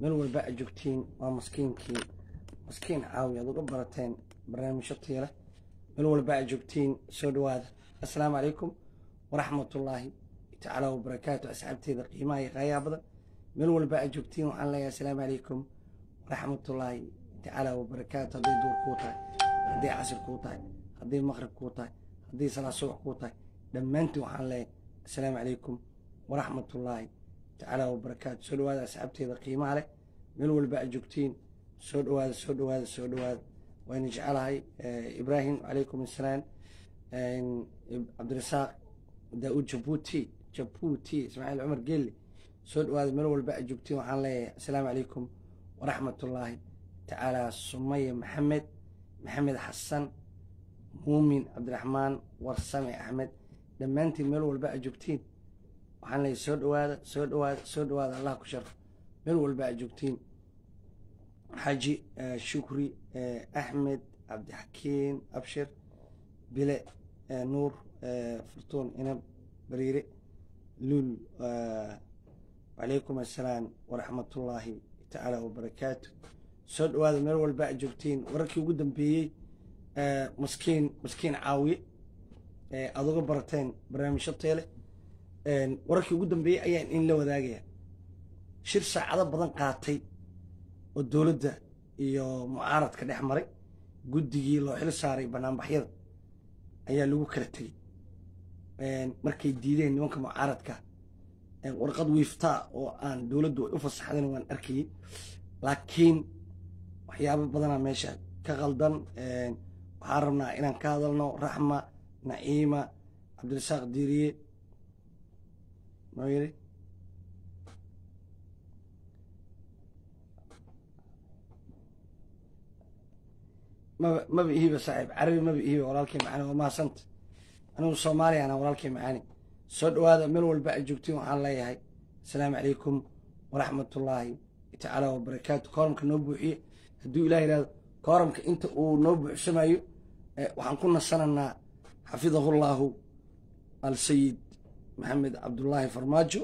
meel walba a joogtiin waa maskiinkii maskiin caawiya aad uga barateen barnaamijyo tiile meel walba a joogtiin soo dhawaada assalaamu calaykum ullaahi tacaala wabarakaatu asxaabteeda qiimaha iyo qaayaha badan meel walba a joogtiin waxaan leeyahay assalaamu calaykum waraxmat ullaahi tacaala wabarakaatu hadday duur kuu tahay hadday casir kuu tahay hadday maqrib kuu tahay hadday salaad subax kuu tahay dhammaantiin waxaan leeyahay assalaamu calaykum waraxmatullaahi tacaala wabarakaatu soo dhawaada asxaabteeda qiimaha leh meel walba aad joogtiin soo dhawaada soo dhawaada soo dhawaada waan jecelahay eh, ibraahim calaykum asalaam cabdirasaaq eh, daa-uud jabuuti jabuuti ismaaciil cumar geelle soo dhawaada meel walba aad joogtiin waxaan leeyahay asalaamu calaykum waraxmat ullaahi tacaala sumaya maxamed maxamed xasan muumin cabdiraxmaan warsame axmed dhammaantiin meel walba aad joogtiin waxaan leeyahy soo dhawaada soo dhawaada soo dhawaada allah ku shar meel walba aad joogtiin xaji eh, shukri eh, axmed cabdixakiin abshir bile eh, nuur furtuun inab bariire luul wacalaykum assalaam waraxmatullaahi tacaala wabarakaatu soo dhawaada meel walba aad joogtiin wararkii ugu dambeeyey maskiin maskiin caawiye aad uga barateen barnaamijyo teele wararkii ugu dambeeyey ayaan in la wadaagaya shir saacado badan qaatay oo dowladda iyo mucaaradka dhex maray guddigii loo xil saaray banaanbaxyada ayaa lagu kala tegey markay diideen nimanka mucaaradka warqad wiiftaa oo aan dowladdu ay u fasaxdeen waan arkayey laakiin waxyaabo badanaa meesha ka qaldan waxaan rabnaa inaan ka hadalno raxma naciima cabdirasaaq diiriye Are oh, you maba maba ihiba saaxiib carabi maba ihiba walaalkii macaani waa mahasanta anugu soomaaliyana walaalkii macaani soo dhawaada meel walba aad joogtiin waxaan leeyahay asalaamu calaykum ullaahi tacaala wabarakaatu kooramka noo buuxiye hadduu ilah yidhahdo kooramka inta uu noo buuxsamayo eh, waxaan ku nasananaa xafidahu llaahu alsayid maxamed cabdullaahi farmaajo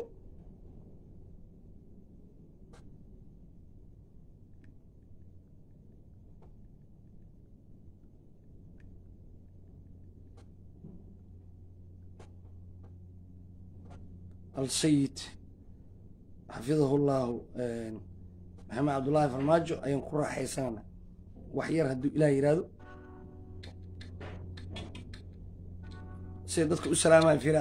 alsayid xafidahu llaahu eh, maxamed cabdullaahi farmaajo ayaan ku raaxaysana wax yar hadduu ilaah yidhaahdo siday dadka u salaamayan fiira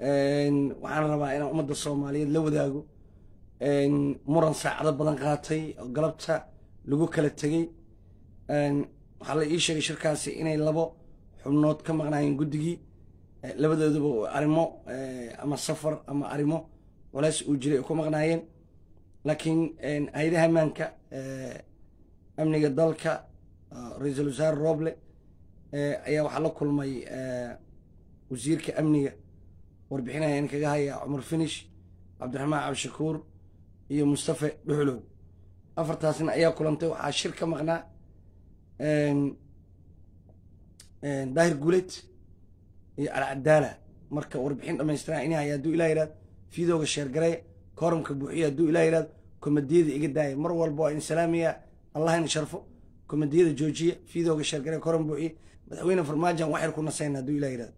waxaan rabaa inaan ummadda soomaaliyeed la wadaago muran saacado badan qaatay oo galabta lagu kala tegey waxaa la ii sheegay shirkaasi inay labo xubnood ka maqnaayeen guddigii labadooduba arrimo ama safar ama arrimo culays uu jiray ku maqnaayeen laakiin hay-adaha ammaanka amniga dalka ra-iisul wasaare rooble ayaa waxaa la kulmay wasiirka amniga in kaga haya cumar finish cabdiraxmaan cabdishakuur iyo mustafe dhuxlow afartaasna ayaa kulantay waxaa shir ka maqnaa daahir guuleyt iyo alcadaala marka warbixin dhammaystiraa ina haya hadduu ilaa yidhahdo fiidooga sheergaree koorumka buuxiya hadduu ilaa yidhahdo komadiyada iga daaya mar walba waa in salaamiya allah sharfo komadiyada joojiya fiidooga sheergaree koorum buuxiya madaxweyne farmaajan waxyar ku naseyna hadduu ilaa yidhahdo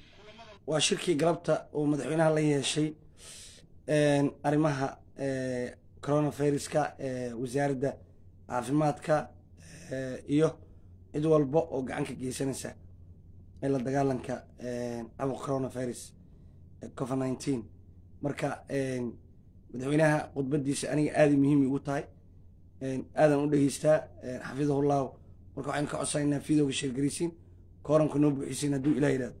waa shirkii galabta uu madaxweynaha la yeeshay arrimaha coronaviruska ee wasaaradda caafimaadka iyo cid walba oo gacanka geysanaysa ee la dagaalanka cabuq coronavirus covid nineteen marka madaxweynaha khudbadiisa aniga aaday muhiim igu tahay aadan u dhegeystaa xafidahu marka waxaynu ka codsanaynaa videoga sheergarisiin kooranka noo buuxisiin hadduu ilah yidhahdo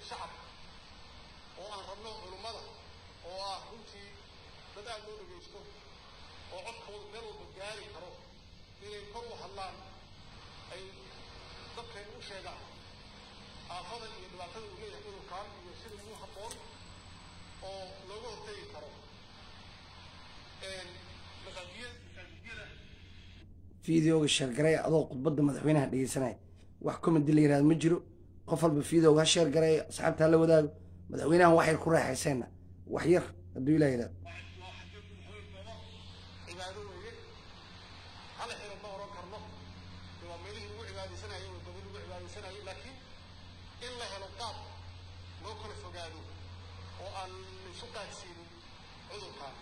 oo ah runtii dad aad loo dhegaysto oo codkooda meel walba gaari karo inay kor u hadlaan ay dadkaynu u sheegaan aafada iyo dhibaatada uu leeyahay cudurkaan iyo sida ugu haboon oo looga hortegi karo fideoga sheergaray adoo khudbadda madaxweynaha dhegeysanaya wax komedi la yihahdo ma jiro qof walba fideoga ha sheergaray asxaabta ha la wadaago madaxweynaha waxayr ku raaxayseenna wax yar hadduu ilaahayna in la helo qaab loo kala fogaado oo aan isu qaadsiinin cudurkan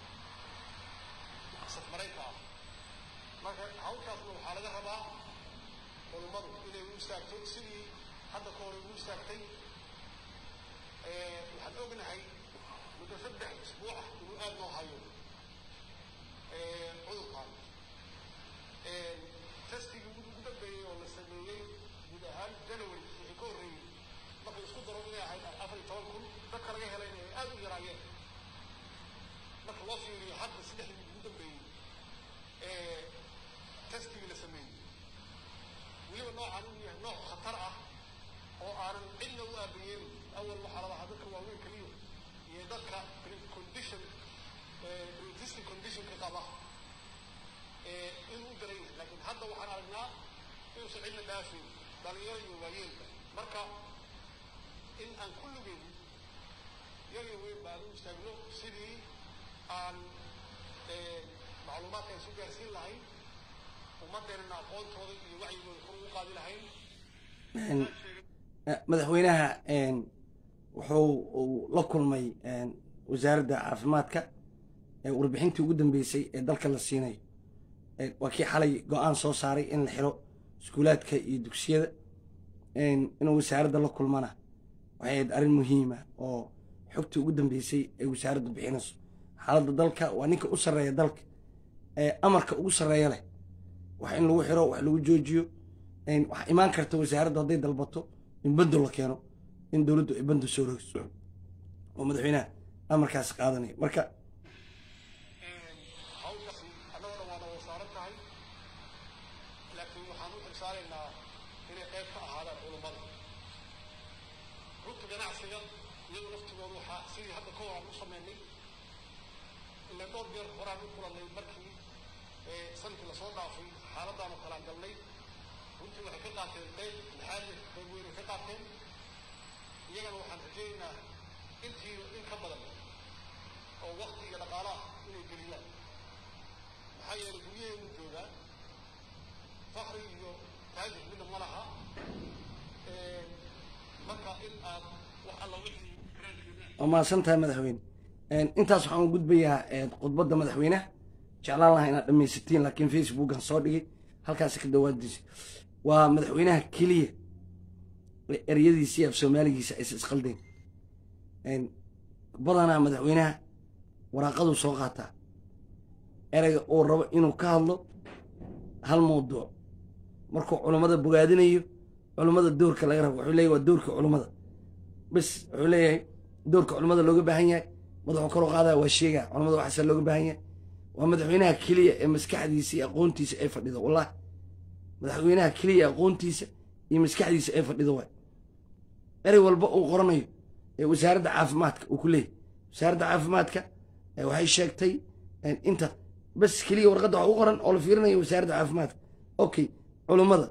maqsadmaraynka ah marka hawshaasna waxaa laga rabaa culummadu inay u istaagto sidii hadda ka hore ugu istaagtay waxaan ognahay saddex isbuuc ah inuu aad noo hayo cudurkaan tastiga ugu dambeeyey oo la sameeyey guud ahaan january wixii ka horreeyey marka isku daro inay ahayd afar iyo toban kun dadka laga helayna ay aad u yaraayeen marka loo fiiriyo hadda saddexdii ugu dambeeyey tastiga la sameeyey weliba noocaan inuu yahay nooc khatar ah oo aanan cidna u aabayeen awal waxaa dadka waaweyn kaliya dadka condition preexisting eh, conditionka qaba eh, inuu u daran yahay laakiin hadda waxaan aragnaa inuusan cidla dhaafin dhalinyara iyo waayeelka marka in aan kulligeen yagii weyn baan u istaagno sidii aan eh, macluumaadka isu gaarsiin lahayn ummadeenana aqoontooda iyo wacyigooda kor ugu qaadi lahayn madaxweynaha wuxuu uu la kulmay wasaaradda caafimaadka ee warbixintii ugu dambeysay ee dalka la siinayo waa kii xalay go-aan soo saaray in la xiro iskuulaadka iyo dugsiyada inuu wasaaradda la kulmana waxay ahayd arrin muhiima oo xogtii ugu dambeysay ay wasaaraddu bixinayso xaaladda dalka waa ninka u sarreeya dalka ee amarka ugu sarreeya leh wax in lagu xiro wax lagu joojiyo wax imaan karta wasaaraddu hadday dalbato in beddel la keeno in dowladdu ay bantu soo roogso oo madaxweyneha amarkaas qaadanaya marka maxaa yeelay guryaheenu joogaan fakri iyo raajix midna ma laha marka in aad wax alla wixii waa mahadsantahay madaxweyne intaas waxaan u gudbayaa khudbadda madaxweyneha jeclaan lahaa inaad dhammaysatiin laakiin facebookan soo dhigay halkaasi ka dawaadiisa waa madaxweynaha keliya eryadiisii af soomaaligiisa aysa isqaldeen badanaa madaxweynaha waraaqaduu soo qaataa ereyga uu rabo inuu ka hadlo hal mawduuc markuu culummada bogaadinayo culummada doorka laga rabo wuxuu leeyahy waa doorka culummada bis wuxuu leeyahay doorka culummada looga baahan yahay madaxuu kor u qaadaya waa sheegaa culummada waxaasaa looga baahan yahay waa madaxweynaha keliya ee maskaxdiisa iyo aqoontiisa ay fadhido wallahi madaxweynaha keliya ee aqoontiisa iyo maskaxdiisa ay fadhido waay erey walba uu qoranayo ee wasaaradda caafimaadka uu ku leeyahy wasaaradda caafimaadka waxay sheegtay inta bas keliya warqadda waxaa ugu qoran oo la fiirinaya wasaaradda caafimaadka okay culummada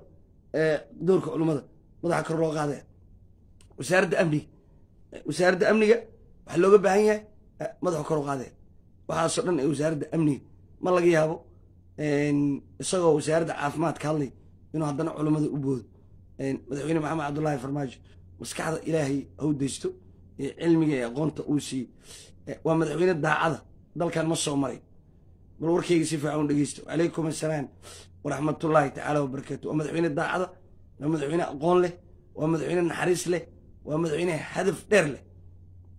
eh, doorka culummada madaxa kor loo qaadaya wasaaradda amniga eh, wasaaradda amniga waxaa looga baahan yahay eh, madaxa kor u qaadaya waxaasoo dhan ee wasaaradda amniga ma laga yaabo isagoo wasaaradda caafimaadka hadlay inuu haddana culummada u boodo madaxweyne maxamed cabdullaahi farmaajo maskaxda ilaahay haw daysto ee cilmiga ee aqoonta uu siiyey waa madaxweyne daacada dalkan ma soo maray bal warkayga si fiican dhegeysto calaykum asalaam waraxmatullaahi tacaala wabarakaatu waa madaxweyne daacada waa madaxweyne aqoon leh waa madaxweyne naxariis leh waa madaxweyne hadaf dheer leh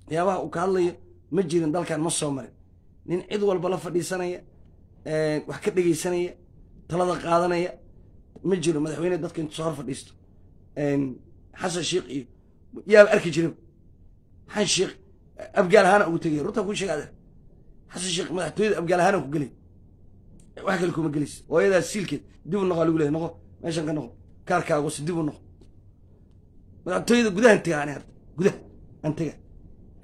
waxyaabaha uu ka hadlayo ma jirin dalkan ma soo marin nin cid walba la fadhiisanaya eh, wax ka dhegeysanaya talada qaadanaya ma jiro madaxweyne dadka intu soo hor fadhiisto ehm, xasan sheikh iyo yaaba arki jiraba xan sheikh eh, abgaal ahaana ugu tegaya runtaa kuu sheega xasan sheekh madaxtooyada abgaal ku gelay wax kale kuma gelaysa hooyadaa siilkeed dibu noqo lagu leeyahy noqo meeshan ka noqo kaarkaagusi dibu noqo madaxtooyada gudahan tega ani hadda gudaha aan tega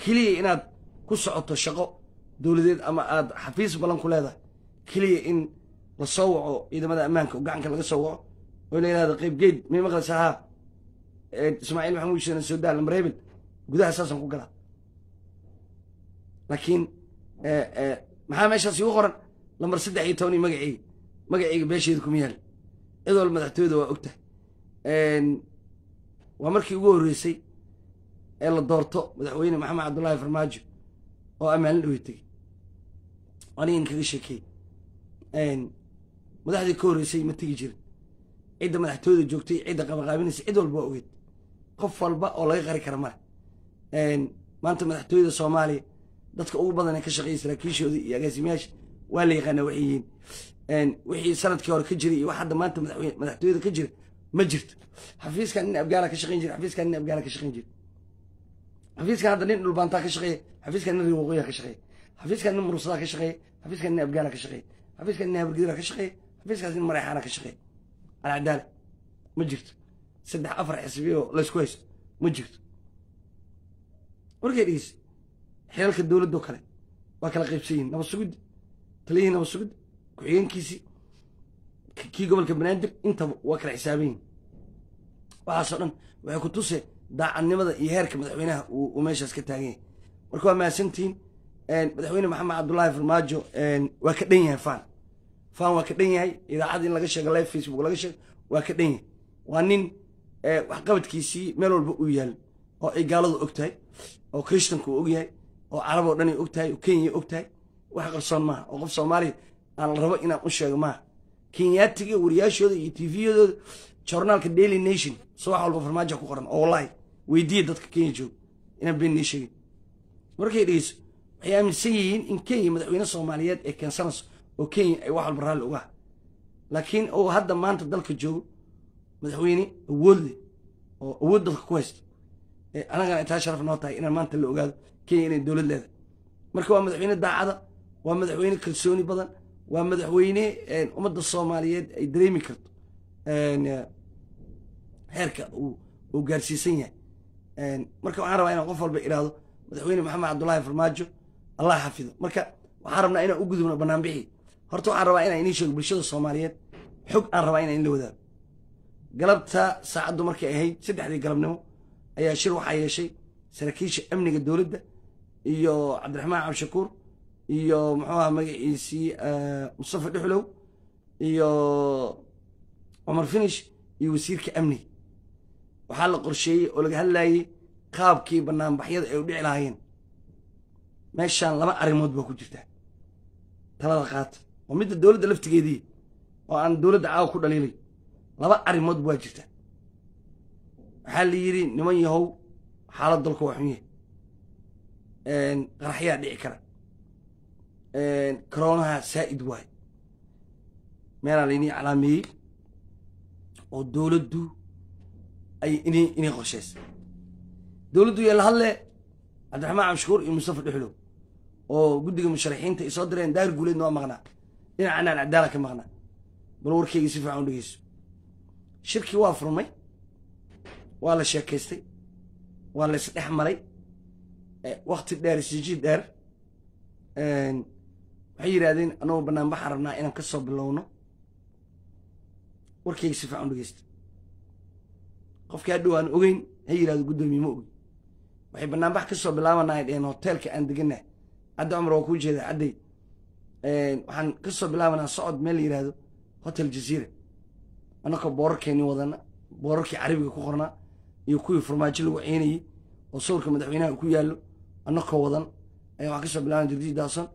keliya inaad ku socoto shaqo dowladeed ama aad xafiis balan ku leedahay keliya in la soo waco ciidamada ammaanka oo gacanka laga soo waco oo la yidhahdo qaybgeyd may maqlaysa haa ismaaciil maxamuud sheen soo mareebel gudaha saasaan ku galaa laakiin Eh, eh, maxaa meeshaas igu qoran lambar saddex iyo tobani magaceyga magaceyga beesheeda kuma yaal cid wal madaxtooyada waa ogtahay waa markii ugu horreysay ee la doorto madaxweyne maxamed cabdullaahi farmaajo oo ammaan dhawey tegey anigan kaga sheekeey madaxdii ka horreysay ma tegi jirin cidda madaxtooyada joogtay cidda qabaqaabinaysa cid walba waa ogeed qof walba oo laga qari kara male maanta madaxtooyada soomaaliya dadka ugu badan ee ka shaqeeyay saraakiishooda iyo agaasimayaasha waa la yaqaanaa waxay yihiin wixii sanadkii hore ka jiray iyo wax hadda maanta madaxtooyada ka jira ma jirto xafiiskan nin abgaala ka shaqeyn jira xafiiskan nin abgaala ka shaqeyn jira xafiiskan hadda nin dhulbaantaa ka shaqeeya xafiiskan nin riwaqooya ka shaqeeya xafiiskan nin murusadaa ka shaqeeya xafiiskan nin abgaala ka shaqeeya xafiiskan nin habargidira ka shaqeeya xafiiskaas nin marayxaana ka shaqeeya alcadaala ma jirto saddex afar xisbiyo laysku haysto ma jirto warkay dhegeysa heelka dowladdo kale waa kala qaybsan yihin nabad sugidda taliyihii nabad sugidda ku-xigeenkiisii kii gobolka banaadir intaba waa kala xisaaban yihin waxaasoo dhan waxay ku tuse daacadnimada iyo heerka madaxweynaha uu meeshaas ka taagan yahay marka waa mahadsantihiin madaxweyne maxamed cabdullaahi farmaajo waa ka dhan yahay faan faan waa ka dhan yahay idaacad in laga sheego live facebook laga sheego waa ka dhan yahay waa nin waxqabadkiisii meel walba uu yaal oo ay gaaladu og tahay oo christanku uu og yahay oo caraboo dhan ogtahay oo kenya ogtahay wax qarsoon maaha oo qof soomaaliya aan la rabo inaan u sheego maaha kenyaatiga wariyaashooda iyo tviyadooda jornaalka daily nation subax walba farmaajo ku qoran oo wallahi weydiiya dadka kenya jooga inaan been nii sheegin markay dhegeyso waxay aaminsan yihiin in kenya madaxweyne soomaaliyeed ee keensanayso oo kenya ay wax walba raalli ugaha ah. laakiin oo hadda maanta dalka joogo madaxweyne awood leh oo awood dadka ku haysta anagana taa sharaf noo tahay inaan maanta la ogaado kenya inay dowlad leedahay marka waa madaxweyne daacada waa madaxweyne kalsooni badan waa madaxweyne ummadda soomaaliyeed ay dareemi karto heerka uu gaarsiisan yahay marka waxaan rabaa inaan qof walba idhaahdo madaxweyne maxamed cabdullaahi farmaajo allah xafido marka waxaan rabnaa inaan u gudubno banaanbixii horta waxaan rabaa inaan idiin sheego bulshada soomaaliyeed xog aan rabaa inaan inla wadaago galabta saacaddu markay ahayd saddexdii galabnimo ayaa shir waxaa yeeshay saraakiisha amniga dowladda iyo cabdiraxmaan cabdishakuur iyo muxuu aha magaciisii eh, mustafa dhexlow iyo cumar finish iyo wasiirka amni waxaa la qorsheeyey oo laga hadlaayey qaabkii banaanbaxyada ay u dhici lahaayeen meeshaan laba arrimood baa ku jirta talada qaat oo midda dowladda laftigeedii oo aan dowladda caawa ku dhaliilay laba arrimood waa jirta waxaa la yidhi niman yahow xaalad dalku waa xunye qaraxyaa dhici kara karoonaha saa'id waayo meelaa laynii calaameeyey oo dowladdu ay inay inay qorshaysay dowladdu iyo la hadle cabdiraxmaan cabshakuur iyo mustafa dhexlow oo guddiga musharaxiinta ay soo direen daahir guuleedna waa maqnaa dhinacana aan cadaala ka maqnaa bal warkaygii si fiican u dhegeyso shirkii waa furmay waa la sheekaystay waa la isdhex maray wakti dheer siji dheer waxay yidhahdeen annagoo banaan baxaan rabnaa inaan ka soo bilowno warkeyga si fiican u dhegeysta qofkii ogeyn ha yidhahdo guddoomiye ma ogeyn waxay banaanbax ka soo bilaabanaa ay dheheen hoteelka aan deganah cadda cumar waa kuu jeeda cadday waxaan kasoo bilaabanaa socod meel la yidhaahdo hotel jaziira annakoo boorarkeenii wadana boorarkii carabiga ku qornaa iyo kuwii farmaajo lagu ceenayey oo sawirka madaxweynaha ku yaallo anakoo wadan eh, waxaan kasoo bilaabna digdii daasan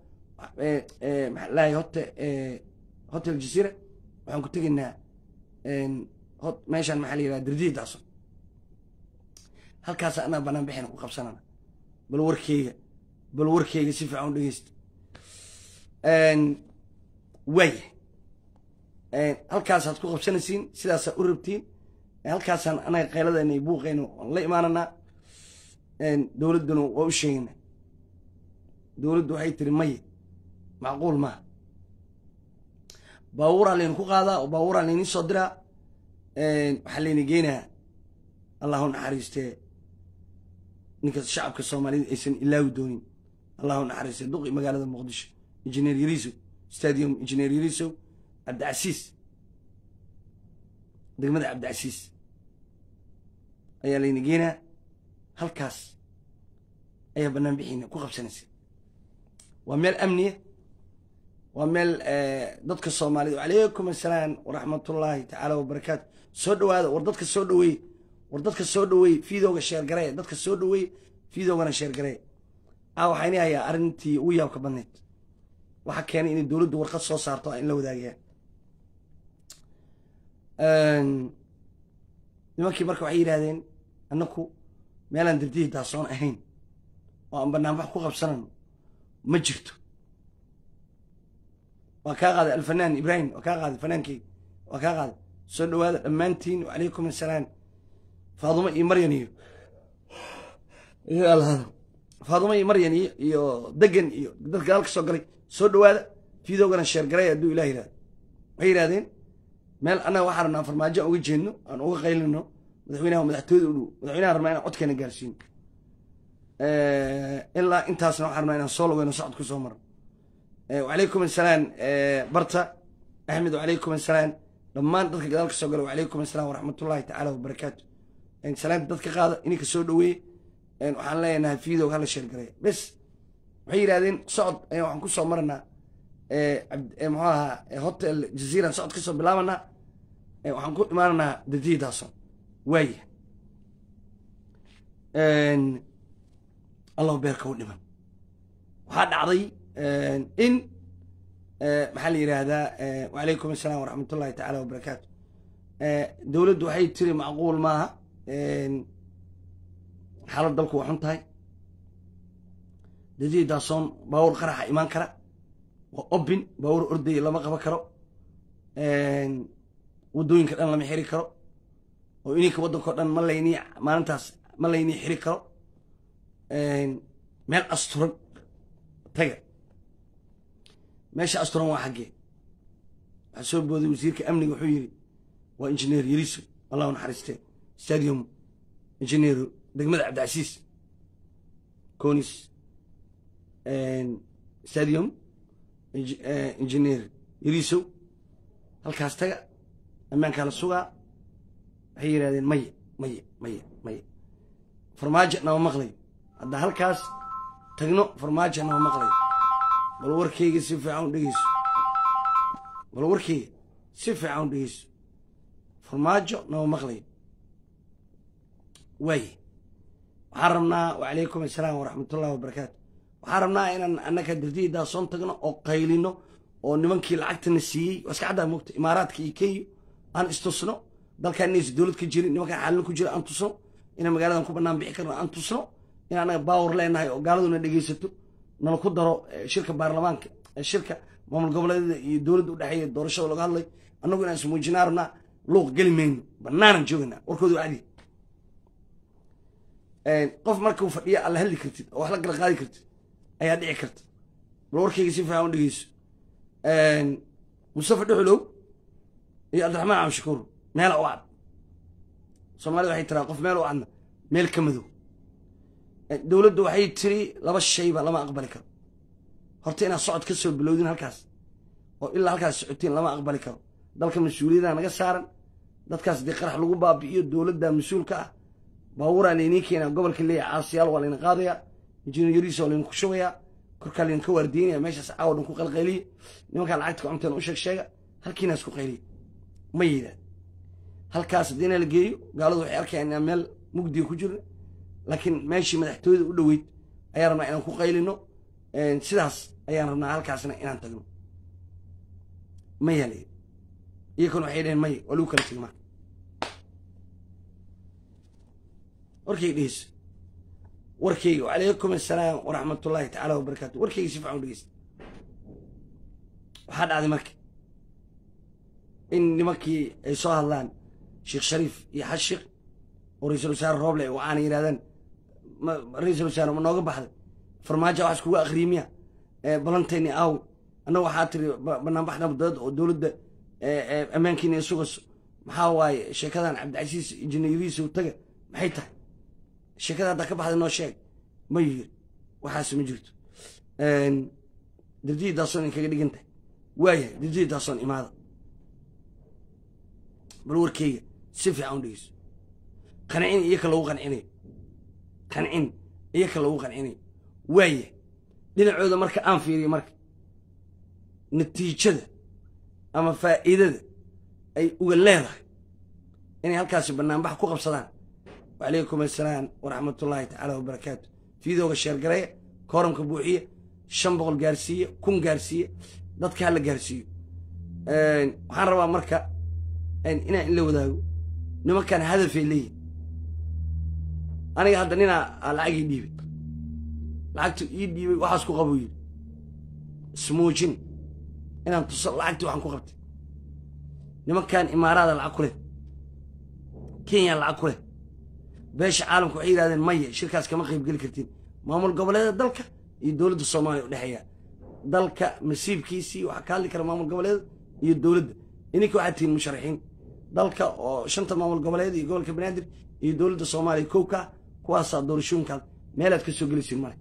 eh, eh, maxaan hotel jasiira waxaan ku tegaynaa meeshaan maxaa la yidhaha digdii daasan anaa banaan bixina ku qabsanana bal warkeyga bal warkeyga si fiican u dhegeysta waaya halkaasaad ku qabsanaysiin sidaasaa u rabtiin halkaasaan anaga qayladeena iyo buuqeena waan la imaananaa dowladduna waa u sheegayna dowladdu waxay tiri maye macquul maaha baabuuraa ku qaadaa oo baabuuraa laydin soo diraa waxaa laydin geenaa allahu naxariistee ninkaas shacabka soomaaliyed aysan ilaawi doonin allahu naxariistee duqi magaalada muqdisho injineer yariisow stadium injineer yariisow cabdicasiis degmada cabdicasiis ayaa laydin geenaa halkaas ayaa banaan bixiina ku qabsanaysa waa meel amniya waa meel eh, dadka soomaalida wacalaykum assalaam waraxmatullaahi tacaala wabarakaatu soo dhawaada war dadka soo dhaweeye war dadka soo dhaweeye fiidooga sheergareeye dadka soo dhaweeye fiidoogana sheergareeye a ah, waxaan hayaa arrintii ugu yaabka badneyd waxaa keenay inay dowladdu warqad soo saarto in la wadaagayaa ehm, nimankii marka waxay yidhahdeen annaku meelaan debdihii daasoon ahayn oo aan bannaan ku qabsanano ma jirto waa kaa qaaday alfanaan ibraahim waa kaa qaaday fanaankeyga waa kaa qaaday soo dhawaada dhammaantiin wacalaykum assalaam faadumo iyo maryan iyo faadumo iyo maryan iyo iyo degan iyo dad gadaal ka soo galay soo dhowaada fidoogana sheergaray hadduu ilah yihahdo waxay yidhahdeen meel annaga waxaan rabnaa farmaajo aan uga jeedno aan uga qaylino madaxweynaha madaxtooyada u dhow madaxweynaha rabnaa inaan codkeena gaarsiin eh, ilaa intaasna waxaan rabnaa inaan soo laweyno socod ku soo maro eh, wacalaykum asalaam eh, barta axmed wacalaykum asalaam dhammaan dadka gadaal ka soo gala wacalaykum asalaam waraxmatullahi tacaala wabarakaatu salaanta dadka qaada ininka soo dhaweeye waxaan leenahay video hala sheergareeya bes waxay yidhahdeen socod ayaa waxaan ku soo maranaa muxuu ahaa hotel jaziiran socod kasoo bilaabanaa waxaan ku imaananaa dadiidaason waayah allaba beerka u dhiman waxaa dhacday in e, maxaa la yidhaahdaa e, wacalaykum asalaam waraxmat ullahi tacala wabarakaatu e, dowladdu waxay tiri macquul maaha xaalad dalku waa xun tahay dadii daasoon baawur qaraxa imaan kara waa obin baawur ordaya lama qaba karo wadooyinka dhan lama xiri karo oo ininka waddanka dhan ma laynii maalintaas ma laynii xiri karo meel asturan taga meesha asturan waa xaggee waxaa soo booday wasiirka amniga wuxuu yidhi waa injineer yariso allahu naxariistee stadium injineer degmada cabdicasiis conis stadium injineer yarisow halkaas taga ammaankaa la sugaa waxay yidhahdeen maya maya maye maye farmaajo nama maqlay haddaa halkaas tagno farmaajo nama maqlay bal warkeyga si fiican dhegeyso bal warkeyga si fiican dhegeyso farmaajo nama maqlay waaye waxaan rabnaa wacalaykum assalaam waraxmatullahi wabarakaatu waxaan rabnaa inaan annaka dardiidaa soon tagno oo qaylino oo nimankii lacagtana siiyey waa iska caddaa moogta imaaraadka iyo kenya aan istusno dalkaan inaysa dowlad ka jirin nimankaan xaalin ku jira aan tusno inaan magaaladan ku bannaan bixi karno aan tusno in annaga baawer leenahay oo gaaladuna dhegaysato nala ku daro eh, shirka baarlamaanka eh, shirka maamul goboleedyada iyo dowladda udhexeeya doorashada laga hadlayo annagu inaan ismuujinaa luuq geli mayno bannaanan joogaynaa warkoodu adiy eh, qof markuu fadhiyo alla hadli kartid oo wax la gala qaadi kartid ayaa dhici karta bal warkayga si fiican u dhegeyso mustafa dhuxulow iyo cabdiraxmaan cabdishakuur meel u ad soomaalida waxay tiraa qof meel u adna meel ka madow eh, dowladdu waxay tiri laba shayba lama aqbali karo horta inaad socod ka soo bilowdin halkaas oo ilaa halkaas socotiin lama aqbali karo dalka mas uuliyadaa naga saaran dadkaas dee qarax lagu baabi'iyo dowladda mas-uulka ah baabuuraa layniin keenaa gobolka leeya caasiyaal waa layna qaadayaa injineeryadiisa waa layna ku shubayaa korkaa layna waardiinaya meeshaas caawa dhan ku qalqayliya nimankaa lacagta ku cunteen u sheeg sheega halkiinaas ku qayliya ma yiidaan halkaas hadii inaan la geeyo gaaladu waxay arkaynaa meel mugdiga ku jirna laakiin meeshii madaxtooyada u dhoweyd ayaan rabnaa inaan ku qaylino sidaas ayaan rabnaa halkaasna inaan tagno maya l waxay dhaheen maya waa lagu kala tegi marka warkayga dhegeyso warkayga wacalaykum assalaam waraxmatullaahi tacaala wabarakaatu warkayga si fican u dhegeysta waxaa dhacday marka in nimankii ay soo hadlaan sheekh shariif iyo xaj oo ra-iisul wasaare rooble oo aanay yidhahdaan ra-iisul wasaare ma nooga baxday farmaajo wax iskugu akhriya miya balantayni aw annaga waxaa tiri banaanbaxda mudad oo dowladda ammaankiina isugas maxaa waaye sheekadan cabdicasiis injineerihiisa u taga maxay tahay sheekada haddaa ka baxday noo sheeg ma yiri waxaas ma jirto dardiyi daasoon in kaga dhigan tahay waayahay dardiyi imaada bal warkeyga si fiican u dhegeyso qancin iyo lagu qancinayo qancin iyaka lagu qancinayo waaye dhinacooda marka aan fiiriyo marka natiijada ama faa'iidada ay uga leedahay inay halkaasi bannaanbax ku qabsadaan wacalaykum assalaam waraxmatullaahi tacaala wabarakaatu fiidooga sheergaraya kooramka buuxiya shan boqol gaarsiiya kun gaarsiiya dadka hala gaarsiiyo waxaan rabaa marka inaan in la wadaago nimankaan hadafay leeyihin aniga hadda ninaa lacag ii dhiibay lacagtu ii dhiibay waxaas ku qabuu yidhi ismuujin inaan tuso lacagtii waxaan ku qabtay nimankan imaaraada lacag ku leh kenya lacag ku leh beesha caalamku waxay yidhahdeen maya shirkaas kama qayb geli kartiin maamul goboleeda dalka iyo dowladda soomaaliya u dhexeeya dalka masiibkiisii waxaa ka hadli kara maamul goboleeda iyo dowladda ininka waxaad tihiin musharaxiin dalka oo shanta maamul goboleed iyo gobolka banaadir iyo dowladda soomaaliya kowka kuwaasaa doorashooyinkaad meelaad ka soo gelaysin male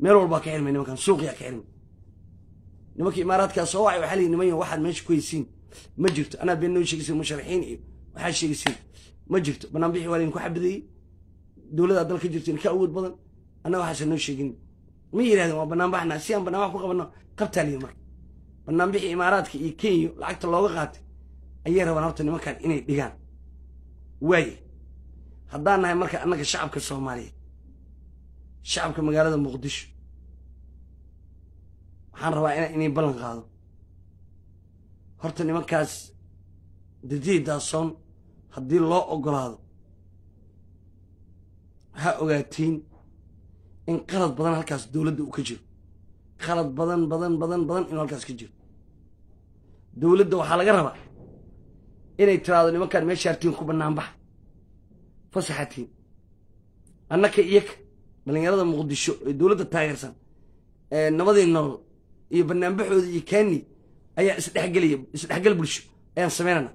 meel walbaa ka xirmay nimankan suuqiyaa ka xirmay nimankii imaaraadkaa soo wacay waxaa leeyihi niman waxaad meesha ku haysiin ma jirto anaa been noo sheegaysiin musharaxiin iyo waxaad sheegaysiin ma jirto banaanbixi waa laydinku xabadeeyey dowladaa dal ka ka awood badan anaa waxaase noo sheegin ma yidhahdeen waa banaanbaxna si aan banaan wax ku qabanno qabtaa marka banaanbixi imaaraadka iyo kenya lacagta looga qaatay ayay rabaan horta nimankaan inay dhigaan waaye haddaan nahay marka annaga shacabka soomaaliyeed shacabka magaalada muqdisho waxaan rabaa ina inay ballan qaado horta nimankaas dadihi daasoon haddii loo ogolaado ha ogaatiin in qalad badan halkaas dowladda uu ka jiro qalad badan badan badan badan inuu halkaas ka jiro dowladda waxaa laga rabaa inay tiraado nimankaan meesha hartiin ku bannaanbaxa fasaxatiin annaka iyaga dhallinyarada muqdisho ee dowladda taageersan ee nabadii nolol iyo banaanbaxooda iyo kaani ayaa isdhexgelaya isdhexgal bulsho ayaan samaynana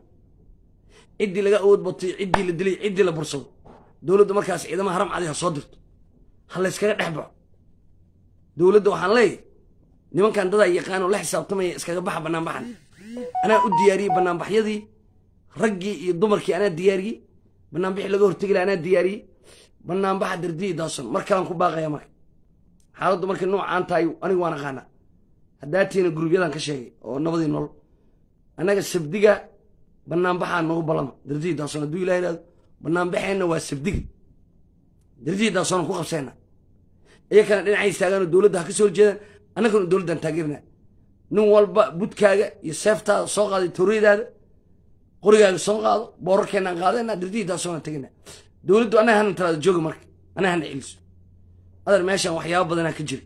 ciddii laga awood bato iyo ciddii la dilay ciddii la bursado dowladda markaas ciidama ramcadi ha soo dirto ha layskaga dhex baxo dowladda waxaan leeyahay nimankan dadaa yaqaanoo la xisaabtamaya iskaga baxa banaanbaxan anaa u diyaariyey banaanbaxyadii raggii iyo dumarkii anaa diyaariyey banaan bixi laga hortegi laha anaa diyaariyey banaanbaxa dardii daasan mar kalaan ku baaqaya marka xaaladdu marka noocaan tahay anigu waan aqaanaa haddaa tiina ka sheegay oo nabadii nool annaga sabdiga banaanbaxaa noogu ballama dardii daasan hadduu ilaa ihahdo banaanbaxeenna waa sabdiga dardii daasana ku qabsayna iyakana dhinacay istaagaan oo dowladda ha ka soo horjeedaan annagana dowladdan taageerna nin walba budkaaga iyo seeftaada soo qaaday tooriyadaada qorigaaga soo qaado boorarkeenaan qaadayna dardihidaasooaan tegina dowladdu annaga hana talaado jooga marka annaga hana celiso adar meeshaan waxyaaba badanaa ka jira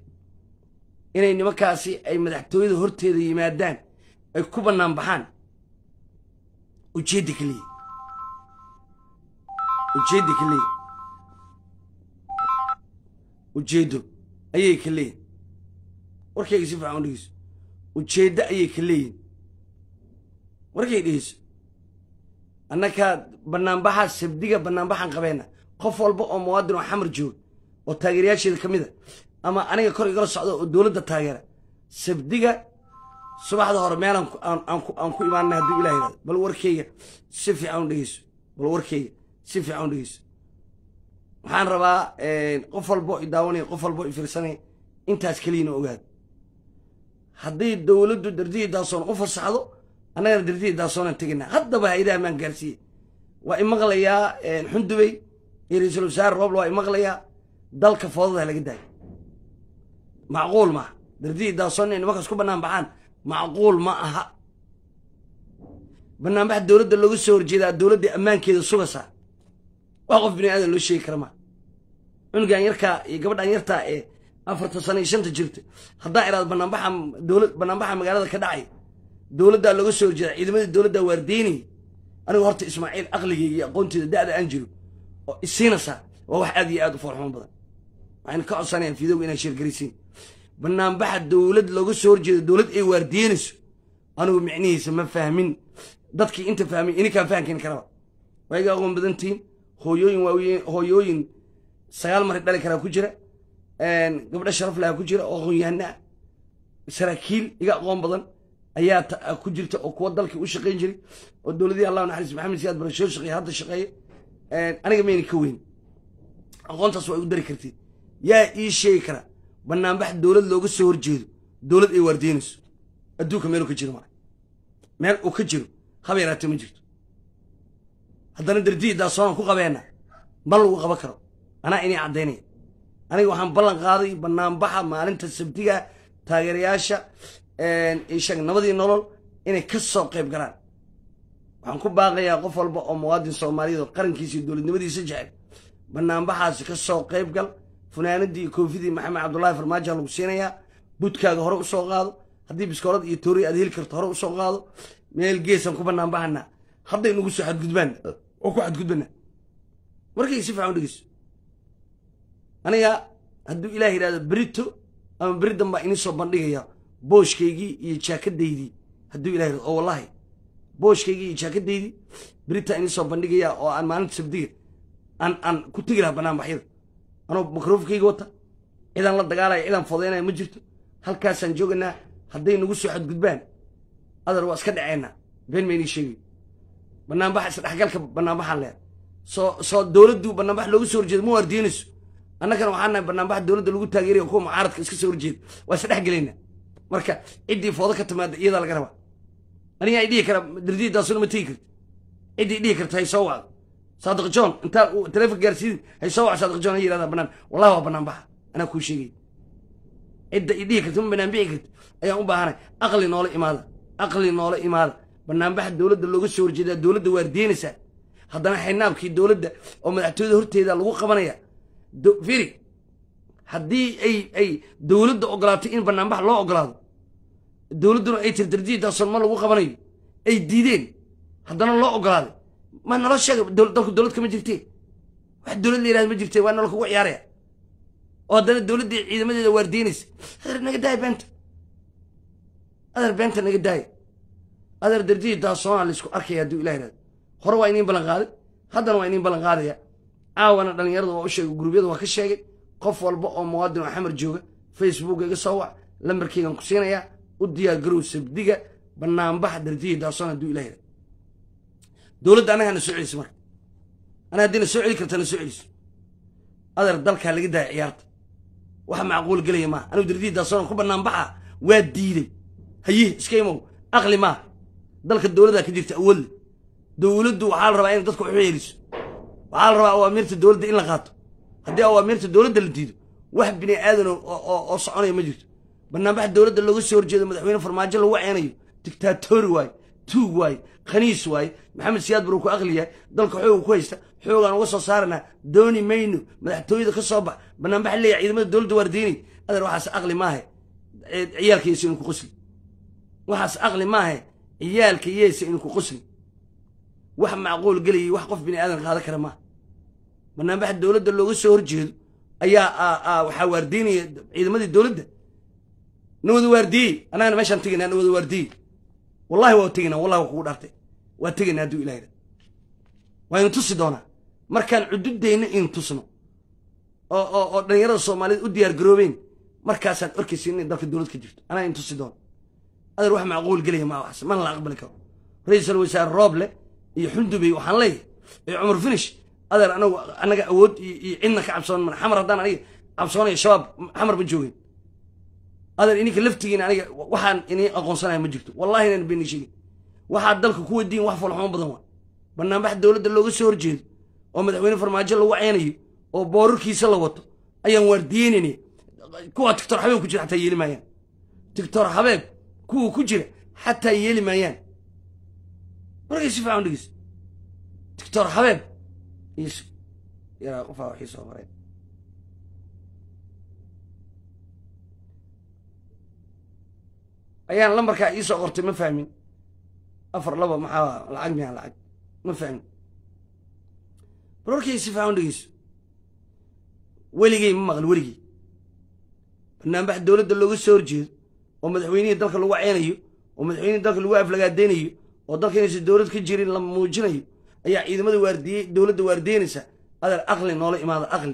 inay nimankaasi ay madaxtooyada horteeda yimaadaan ay ku bannaan baxaan ujeedda keliya ujeedda keliya ujeeddo ayay ka leeyihin warkayga si fiican u dhegeyso ujeeddo ayay ka leeyihin warkay dhegeyso annaka banaanbaxa sabdiga banaanbaxaan qabeena qof walba oo muwaadin oo xamar jooga oo taageerayaasheeda ka mid a ama aniga kor igala socda oo dowladda taageera sabdiga subaxda hore meel aan ku imaanna hadduu ilah yihahdo bal warkeyga si fiican u dhegeyso bal warkeyga si fiican u dhegeyso waxaan rabaa qof walboo idaawanaya qof walboo ifiirsanaya intaas keliyina ogaado hadday dowladdu dardihidaas u fasaxdo annagana dirtidaasoonaan tegina haddaba ha-adaha ammaan gaarsiiye waa imaqlayaa xundubey iyo ra-iisul wasaare roobla waa imaqlayaa dalka foodada laga daayo macquul maaha dirtidii daasoon inay nimankaas ku bannaan baxaan macquul ma aha banaanbax dowladda looga soo horjeedaa dowladda ammaankeeda sugasa waa qof bini aadan loo sheegi kara maa cunugaan yarkaa iyo gabadhaan yartaa ee afarta sana iyo shanta jirta haddaa iraad banaanbaxa dowla banaanbaxa magaalada ka dhacay dowladdaa looga soo horjeeda ciidamadii dowladdaa waardiinay anigu horta ismaaciil aqligayga iyo da'da aan jiro oo isiinaysaa waa wax aad iyo aad u foorxumo badan waxayna ka codsanayan fiidowga inaan sheergarisiin banaanbaxa dowlad looga soo horjeeda dowlad ay waardiinayso anigu micnihiisa ma fahmin dadkii inta fahmay inikaan fahamkayn karaba waa iga aqoon badan tihiin hooyooyin waaweyn hooyooyin sagaal mari dhali karaa ku jira gabdho sharaf lahaa ku jira oo aqoon saraakiil iga aqoon badan ayaa ah, ku jirta oo kuwa dalkii u shaqayn jiray oo dowladihii allah naxariis maxamed siyaad barashoo shaqeeya hadda shaqeeya aniga mayna ka weyn aqoontaas waa u dari kartid yaa ii sheegi kara banaanbax dowlad looga soo horjeedo dowlad ay waardeynayso adduunka meeluu ka jiro mara meel uu ka jiro haba yaraatee ma jirto haddana dardiidaa soomaan ku qabeenna ma lagu qaban karo anaa inay caddaynaya aniga waxaan ballan qaaday banaanbaxa maalinta sabdiga taageerayaasha iisheeg nabadii nolol inay ka soo qayb galaan waxaan ku baaqayaa qof walba oo muwaadin soomaaliyeed oo qarankiisii dowladnimadiisa jecel banaanbaxaasi ka soo qayb gal funaanadii koofidii maxamed cabdullaahi farmaaja lagu siinayaa budkaaga hore usoo qaado haddii biskoolad iyo toori aad heli karto hore usoo qaado meel geesaan ku banaanbaxana hadday nagu soo xadgudbaan oo ku xadgudbana markay si fiican u dhegeyso aniga hadduu ilaah yidhahdo berito ama beri danbaa inii soo bandhigaya booshkaygii iyo jaakadaydii hadduu ilahay oo wallahi booshkaygii iyo jaakadaydii beritaan inisoo bandhigayaa oo aan maalinta sabdiga aan aan ku tegi laha banaanbaxyada anoo makroofkayga wata cidaan la dagaalaya cidaan fodaynaya ma jirto halkaasaan jooganaa hadday nagu soo xadgudbaan adar waa iska dhaceennaa been maynii sheegayo banaanbaxa isdhexgalka banaanbaxaan leeha soo soo dowladdu banaanbax loogu soo horjeeda ma waardiinayso annagana waxaan banaanbax dowladda lagu taageeraya kuwa mucaaradka iska soo horjeeda waa isdhexgelaynaa marka ciddii foodo ka timaada iyadaa laga rabaa aniga ay dhihi karaa dardiidaasuna ma tegi karti ciddii dhihi karta hay soo wacdo saadiq john intaa uu gaarsiin hay soo wacdo saadiq john ha yidhahdaa banaan wallahi waa banaan baxa anaa kuu sheegay cidda i dhihi karta ma banaan karti ayaan u baahanay aqli noola imaada aqli noola imaada banaanbaxa dowladda looga soo horjeedaa dowladda waardiinaysaa haddana xaynaabkii dowladda oo madaxtooyada horteeda lagu qabanaya firi haddii ay ay dowladda ogolaatay in banaanbax loo ogolaado dowladduna ay tiri dardiidaason ah ma lagu qabanayo ay diideen haddana loo ogolaaday ma nala sheega dalku dowlad kama jirtee wax dowlad la yihahda ma jirtee waa nala kugu ciyaaraya oo haddana dowladdii ciidamadeeda waardiinaysa adeer naga daaya beenta adeer beenta naga daaya adeer dardiyi ah laysku arkaya haduu ilah yihahdo hore waa iniin ballan qaaday haddana waa iniin ballan qaadaya caawana dhallinyarada waa u sheegay gurubyada waa ka sheegay qof walba oo muwaadin xamar jooga facebook iga soo wac lambarkeygan ku siinayaa u diyaargarow sabdiga banaanbaha dardiyii daasoon ilah dowladda annagaa na soo celiso marka ana haddii na soo celi kartaa na soo celiso adeer dalkaa laga daaya ciyaarta waxa macquul gelaya maaha anuu dardiyii ku banaanbaxa waa diiday hayih iska imow aqli maaha dalka dowladdaa ka jirta awoodle dowladdu waxaa la rabaa inay dadka waxu yeeliso waxaa la rabaa oo amiirta dowladda in la qaato haddii awaamiirta dowladda la diido wax bini aadan oo soconaya ma jirto banaanbax dowladda looga soo horjeedo madaxweyne farmaajo lagu ceenayo dictaatori waaye tuug waaye khaniis waaye maxamed siyaad baruu ku aqli yahay dalka xooga ku haysta xoogaan uga soo saaranaa dooni mayno madaxtooyada ka soo bax banaanbax leeyahay ciidamada dowladda waardiinay adeer waxaas aqli maahe e, ciyaalkayse idinku qosli waxaas aqli maahe ciyaalka yeese idinku qosli wax macquul gelayay wax qof bini aadan qaada kara maaha barnaamijha dowladda looga soo horjeedo ayaa ah, ah, waxaa waardiinaya ciidamadii dowladda na waardiyey anagana meeshaan tegaynaa na waardiyey wallahi waa tegayna wallahi waa kugu dhaartay waa tegaynaa hadduu ilah waa waaynu tusi doonaa markaan cududayna in tusno oo oo oo dhallinyarada soomaaliyeed u diyaar garoobeyn markaasaan orkaysa inay dalka dowlad ka jirto anaa in tusi doono adar wax macquul gelaya maa waxas mana la aqbali karo ra-iisul wasaare rooble iyo xundubey waxaan leeyahay iyo cumar finish adeer anagu annaga awood iyo cidna ka cabsoon mana xamar haddaan aniga cabsoonayo shabaab xamar ma joogin adeer ininka laftigiina aniga waxaan inii aqoonsanaya ma jirto wallahi inan been sheegin waxaa dalka kuwa diin wax fulaxumo badan waa banaanbax dowladda looga soo horjeedo oo madaxweyne farmaajo lagu ceynayo oo boorarkiisa la wato ayaan waardiyeynayna kuwa tictor xabeeb ku jira xataa yeeli maayaan tictor xabeeb kuwa ku jira xataa yeeli maayaan markay si fiican u dhegeysa tictor ish yaa qofaa waxii soo maray ayaan lambarkaa iisoo qortay ma fahmin afar labo maxaa lacag miyaa lacag ma fahmin barorkii sifaaan dhegeyso weligey ma maqli weligey banaanbax dowladda looga soo horjeedo oo madaxweynihii dalka lagu ceynayo oo madaxweynihii dalka lagu aflagaadeynayo oo dalka inaysan dowlad ka jirin la muujinayo ayaa ciidamada waardiye dowladda waardiyenaysa adeer aqli noola imaada aqli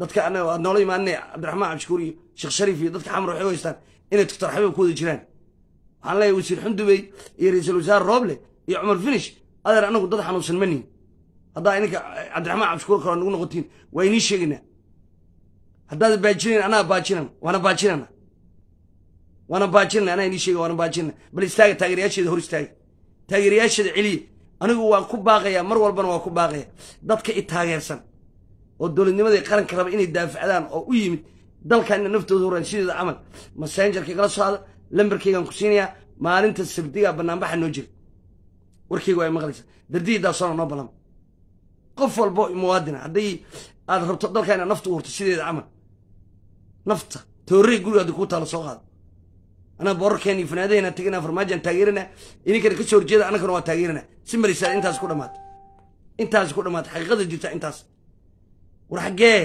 dadka annaga aad noola imaanay cabdiraxmaan cabdishukuur iyo sheekh shariif iyo dadka xamar waxay u haystaan inay doctor xabiib ku wada jiraan waxaan leeyahay wasiir xundubey iyo ra-iisul wasaare rooble iyo cumar finish adeer anagu dad xanuunsan ma nihin haddaa ininka cabdiraxmaan eh, cabdishukuur kale nagu noqotiin waa inii sheegaynaa haddaad baajinayn anaa baajinan waana baajinana waana baajinana anaa inii sheega waana baajinana bal istaaga taageerayaasheeda hor istaaga taageerayaasheeda celiya anigu waan ku baaqayaa mar walbana waan ku baaqaya dadka i taageersan oo dowladnimadii qaranka raba inay daafacdaan oo u yimid dalkaanina naftooda horaan sideeda camal masenjarka igala soo hada lambarkaygaan ku siinayaa maalinta sabdigaa banaanbaxa noo jira warkayga waa maqlaysa dardiidaasona noo balama qof walbo muwaadina hadday aad rabto dalkaa inaad nafta u hurto sideeda camal nafta toorrey guriga adi kuu taalo soo qaada anaa boorarkeen iyo fanaadaheenna teginaa farmaajaan taageerana idinkana ka soo horjeeda annagana waa taageerana si marisaa intaas ku dhammaata intaas ku dhammaata xaqiiqada jirta intaas war xaggee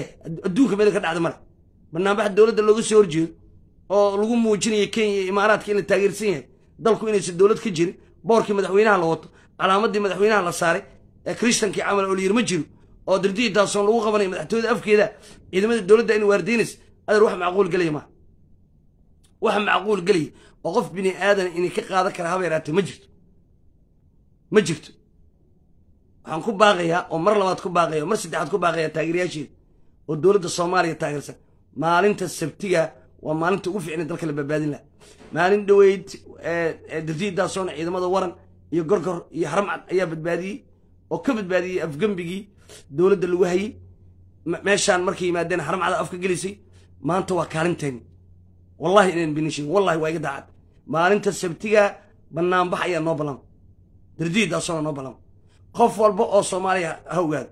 adduunka meeda ka dhacda male barnaamijha dowladda looga soo horjeedo oo lagu muujinayo kenya iyo imaaraadka in la taageersan yahay dalku inaysan dowlad ka jirin boorkii madaxweynaha la wato calaamadii madaxweynaha la saaray ee kristankii camal oo la yirma jiro oo dardiidaasoon lagu qabanayo madaxtooyada afkeeda ciidamada dowladda in waardaynaysa adar wax macquul galaya maaha wax macquul gelaya oo qof bini aadan inay ka qaadan kara haba yaraate ma jirto ma jirto waxaan ku baaqayaa oo mar labaad ku baaqaya oo mar saddexaad ku baaqayaa taageerayaasheeda oo dowladda soomaaliya taageersan maalinta sabtiga waa maalinta ugu fiicna dalka la badbaadin laha maalin dhoweyd dartiidaasoona ciidamada waran iyo gorgor iyo haramcad ayaa badbaadiyey oo ka badbaadiyey afgembigii dowladda lagu hayey meeshaan markay yimaadeen haramcada afka gelisay maanta waa kaalinteeni wallahi inaan beenin sheegin wallahi waa iga daacad maalinta sabtiga bannaanbax ayaa noo ballan dardiidaasoona noo ballan qof walba oo soomaaliya ha ogaado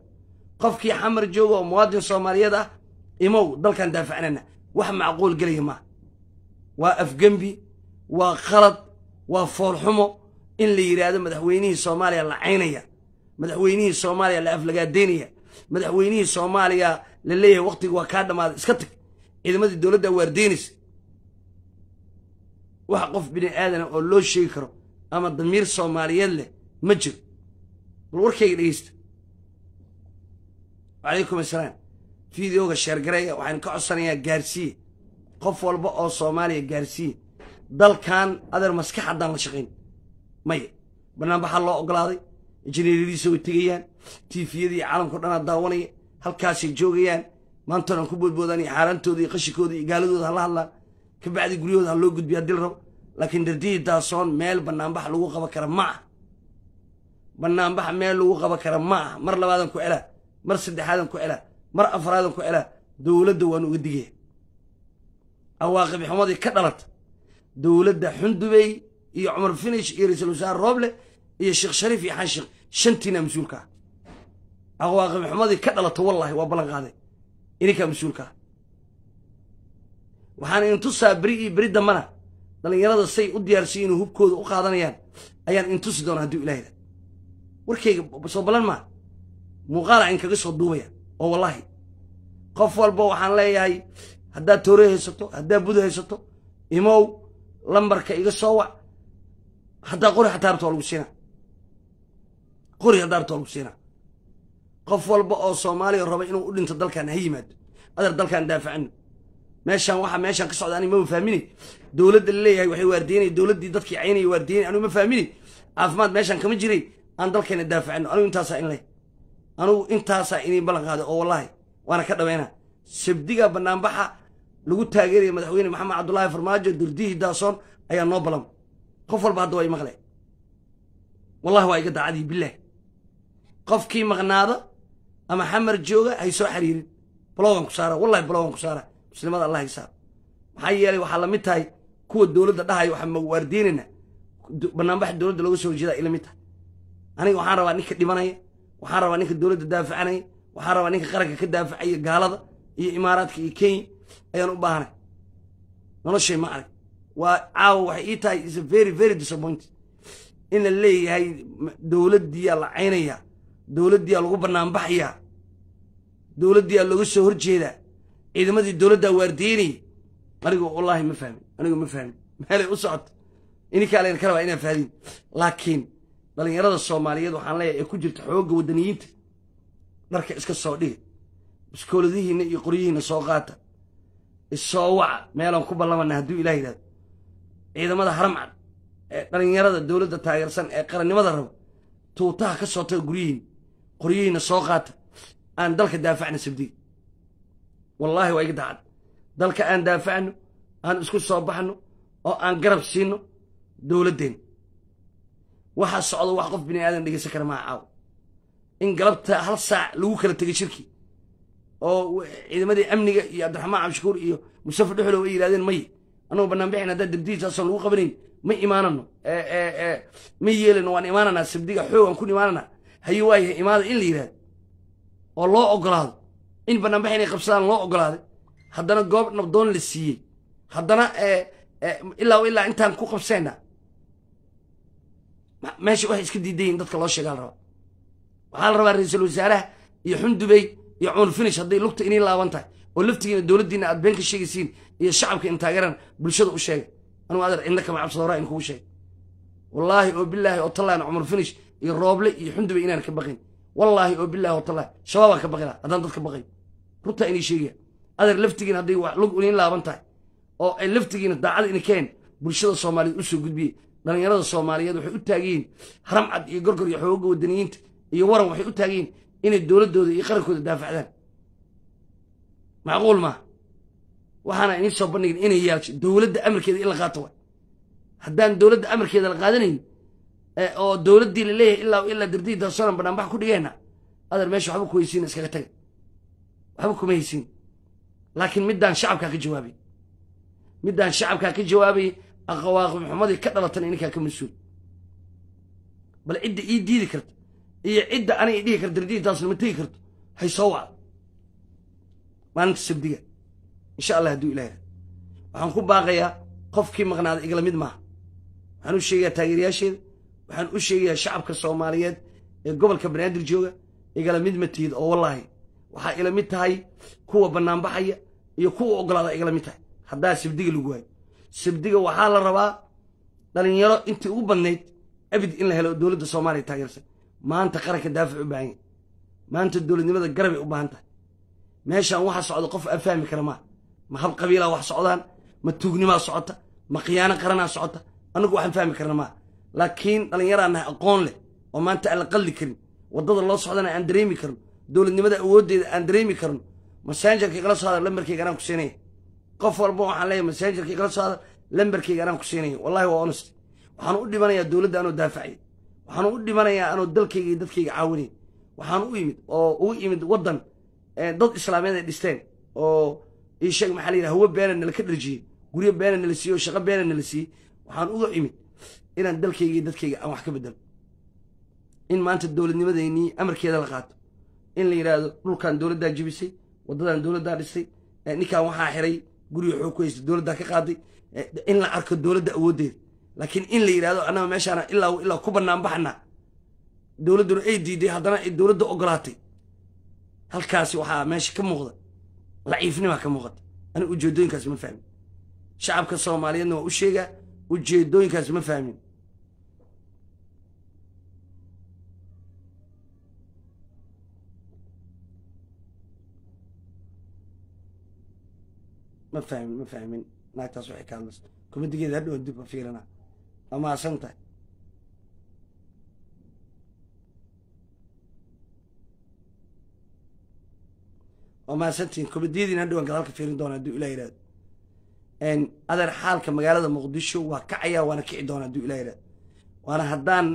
qofkii xamar jooga oo muwaadin soomaaliyeed ah imow dalkan daafacnana wax macquul gelaya maaha waa afgembi waa khalad waa foolxumo in la yidhaahdo madaxweynihii soomaaliya la caynaya madaxweynihii soomaaliya la aflagaadaynaya madaxweynihii soomaaliya la leeyahay wakhtigu waa kaa dhammaada iska tag ciidamadii dowladda waardeynaysa wax qof bini aadana oo loo sheegi karo ama damiir soomaaliyeed leh ma jiro bal warkayga dhegeysta calaykum assalaam fideoga sheergareeya waxaan ka codsanayaa gaarsiiye qof walba oo soomaaliya gaarsiiye dalkan adeer maskax haddaan la shaqayn maya bannaan baxaa loo ogolaaday injineeriyadiisa way tegayaan tiifiyadii caalamkao dhanaa daawanaya halkaasay joogayaan maantoonan ku boodboodaan iyo xaaraantoodii qashikooda iyo gaaladooda hala hadlaan ka bacdi guryahooda ha loo gudbiyaa dil rabo laakiin dardiyi meel bannaanbax lagu qaban kara ma ah banaanbax meel lagu qaba kara ma ah mar labaadan ku celaa mar saddexaadan ku celaa mar afaraadan ku celaa dowladda waanu uga digaya awaaqib xumadii ka dhalata dowladda xundubey iyo cumar finish iyo ra-iisul wasaare rooble iyo sheekh shariif iyo xanshiq shantiina mas-uulka ah awaaqib xumadii ka dhalata wallaahi waa ballan qaaday ininkaa mas-uulka ah waxaan intusaa beri iyo beri dambana dhallinyarada say u diyaarsiy inuu hubkooda u qaadanayaan ayaan intusi doonaa hadduu ilaahda warkayga soo ballan maa muuqaala in kaga soo duubaya oo wallaahi qof walba waxaan leeyahay haddaad toore haysato haddaad bud haysato imow lambarka iga soo wac haddaa qori hataa rabta waa lagu siinaa qori haddaa rabta waa lagu siinaa qof walba oo soomaaliya raba inuu u dhinto dalkaan ha yimaado adar dalkan daafacano meeshaan waxa meeshaan ka socda ani maba fahminay dowladda laleeyahay waxay waardiinay dowladdii dadkii caynaya waardiinay anigu ma fahminay caafimaad meeshaan kama jiray aan dalkeena daafacino anigu intaasaa in leh anigu intaasaa iniin ballan qaaday oo wallahi waana ka dhabaynaa sabdiga banaanbaxa lagu taageeraya madaxweyne maxamed cabdullaahi farmaajo durdihii daasoon ayaa noo balam qof walba hadda waa imaqle wallahi waa iga daacadii bilaah qofkii maqnaada ama xamar jooga hay soo xiriirin baloogan ku saara wallahi baloogan ku saara muslimada la hisaab maxaa yeelay waxaa lamid tahay kuwa dowladda dhahayo waxaan mawaardiinayna banaanbax dowladda looga soo jeedaa ilamid tahay aniga waxaan rabaa ninka dhimanaya waxaan rabaa ninka dowladda daafacanaya waxaan rabaa ninka qaranka ka daafacaya gaalada iyo imaaraadka iyo kenya ayaan u baahanay noloshay ma arag waa caawa waxay ii tahay is very very disappoint in la leeyahay dowladdiyaa la caynayaa dowladdiyaa lagu banaanbaxayaa dowladdiyaa looga soo horjeedaa ciidamadii dowladda waardiinay anigu wallaahi ma fahmin anigu ma fahmin meelay u socoto ininkaa laydin ka rabaa inaan fahdiin laakiin dhallinyarada soomaaliyeed waxaan leeyahay ee ku jirta xoogga wadaniyiinta dharka iska soo dhiga biskooladihiinna iyo qoryihiina soo qaata isoo waca meelaan ku ballamana hadduu ilaah yidhahdo ciidamada haram ee dhallinyarada dowladda taageersan ee qarannimada raba tuutaha ka soo taga guryihiinna qoryihiinna soo qaata aan dalka daafacna sabdiga wallaahi waa iga dacad dalka aan daafacno aan isku soo baxno oo aan garab siino dowladdeen waxaa socdo wax qof bini aadan dhegaysan kara maa caaw in galabta hal saac lagu kala tegay shirki oo ciidamadii amniga iyo cabdiraxmaan cabdishakuur iyo mustafa dhexlow ay yidhahdeen may anagoo bannaan bixin haddaan ah dabdihiisaasoo lagu qabanayn ma imaanano eh, eh, eh, ma yeelano waan imaananaa sabdiga xoogaan kun imaananaa hayo waayahay imaada in la yidhahdo oo loo ogolaado in banaanbax inay qabsadaan loo ogolaaday haddana goob nabdoon la siiyey haddana eh, eh, ilaa ilaa intaan ku qabsayna meesha waxay iska diidayiin dadka loo sheegaa la rabaa waxaa la rabaa ra-iisul wasaaraha iyo xundubey iyo cuun finish hadday lugta iniin laaban tahay oo laftigiina dowladdiina aad been ka sheegaysiin iyo shacabka in taageeraan bulshada u sheegay anuu adeer cidna kama cabsado in kugu sheegay wallaahi oo bilaahi oo tallaan cumar finish iyo rooble iyo xundubey inaan ka baqin wallaahi oo bilaahi oo tallaan shabaabaa ka baqila haddaan dadka baqayo runtaa inay sheegaya adeer laftigiina hadday wax lug inayn laaban tahay oo ay laftigiina daacad ina keen bulshada soomaaliyeed u soo gudbiyey dhallinyarada soomaaliyeed waxay u taagiyiin haramcad iyo gorgor iyo xooga wadaniyiinta iyo waran waxay u taagiyiin inay dowladdooda iyo qarankooda daafacdaan macquul maa waxaana idiin soo bandhigin inay yaasho dowladda amarkeeda in la qaato waay haddaan dowladda amarkeeda la qaadanayn eh, oo dowladdii la leeyahay ilaa ilaa dardiinta sonan banaanbax ku dhigeenna adar meesha waxba ku weysiina iskaga taga waxba kuma haysiin laakiin middaan shacabkaa ka jawaabay middaan shacabkaa ka jawaabay aqawaaqim xumadii ka dhalatana ininkaa ka mas-uul bal cidda ii diidi karta iyo cidda ana i dhihi karta dardiintaasna ma tegi karto haysoo soo maalinta sabdiga insha allah hadduu ilaah waxaan ku baaqayaa qofkii maqnaada igala mid maaha waxaan u sheegayaa taageerayaasheeda waxaan u sheegayaa shacabka soomaaliyeed ee gobolka banaadir jooga igala mid ma tihid oo wallaahi waxaa ila mid tahay kuwa banaanbaxaya iyo kuwa ogolaada igala mid tahay haddaa sabdiga lagu waayo shabdiga waxaa la rabaa dhalinyaro intii ugu badnayd abid in la helo dowladda soomaaliya taageersan maanta qaranka daafac u baahan yahy maanta dowladnimada garabay u baahan tahay meeshaan waxa socda qof fahmi kara maa ma hab qabiilaa wax socdaan ma tuugnimaa socota ma khiyaano qaranaa socota annagu waxaan fahmi karna maa laakiin dhallinyaraanahay aqoon leh oo maanta aan la qalli karin waddada loo socdana aan dareemi karno dowladnimada awooddeeda aan dareemi karno igala kala socda lambarkeyga anaan ku siinaya qof walba waxaan leeyahay masenjarkii kala socda lambarkeyga anaan ku siinaya wallahi waa honest waxaan u dhimanayaa dowladda anoo daafacay waxaan u dhimanayaa anoo dalkayga dadkayga caawinay waxaan u yimid oo ugu yimid waddan dad islaameed ay dhisteen oo isheg maxaa la yidhaha hawo beena nala ka dharjiyey guryo beena nala siiyey oo shaqo beena nala siiyey waxaan uga imid inaan dalkayga iyo dadkayga aan wax ka bedelo in maanta dowladnimadeennii amarkeeda la qaato in la yidhaahdo dhulkan dowladdaa jibisay waddadan dowladdaa dhisay ninkaan waxaa xiray guriga xoog ku haystay dowladdaa ka qaaday in la arko dowladda awooddeeda laakiin in la yidhahdo annaga meeshaana ilaa ilaa ku bannaan baxna dowladduna ay diiday haddana ay dowladda ogolaatay halkaasi waxaa meesha ka muuqda laciifnimaa ka muuqata aniga ujeeddooyinkaas ma fahmin shacabka soomaaliyeedna waa u sheegaa ujeedooyinkaas ma fahmin ma fahmin ma fahmin naagtaas waxay ka hadlaysa kubadigeeda hadhowan dib ma fiilana waa mahadsan tahay waa mahadsantihin kubadiyadiin hadhowan gaad halka fiilin doona hadduu ilaa yidhahdo adeer xaalka magaalada muqdisho waa kacayaa waana kici doona hadduu ilaa yidhahdo waana haddaan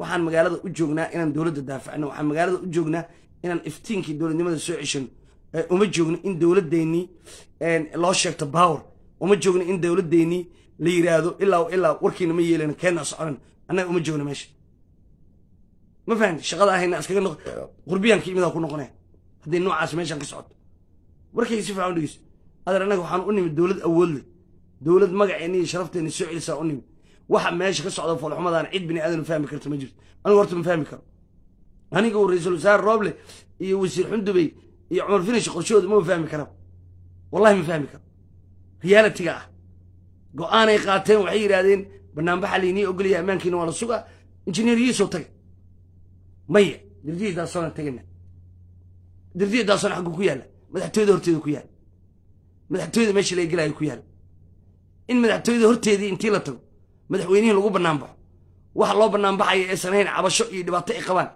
waxaan magaalada u joognaa inaan dowladda daafacno waxaan magaalada u joognaa inaan iftiinkii dowladnimada soo ceshano Eh, uma joogno in dowladdeennii loo sheegto power uma joogno in dowladdeennii la yidhaahdo ilaa ilaa warkiina ma yeelano keenaa soconan annaga uma joogno meesha ma fahan shaqada ahayna iskaga noq qurbiyaanka imidaa ku noqonaya haddii noocaas meeshaan ka socoto warkayga si fiican u dhegeyso annaga waxaan u nimid dowlad awoodle dowlad magaceeni iyo sharafteenna soo celisaa u nimid waxa meesha ka socda foolxumadaan cid bini aadan fahmi karta ma jirto anigu horta ma fahmi karo anigu uu ra-iisul wasaare rooble iyo wasiir xundubey iyo cumar finish qorshahooda mama fahmi kara wallahi ma fahmi karo riyaalatiga ah go-aanay qaateen waxay yidhaahdeen banaanbaxa laynii ogolaya ammaankiina waa la sugaa injineeriyiisoo taga maya dirdiidaasoona tagana dirdiidaasoona xaggu ku yaalla madaxtooyada horteeda ku yaalla madaxtooyada meesha laga gelayo ku yaalla in madaxtooyada horteedii intii la tago madaxweynihii lagu banaanbaxo waxa loo banaanbaxaya aysan hayn cabasho iyo dhibaato ay qabaan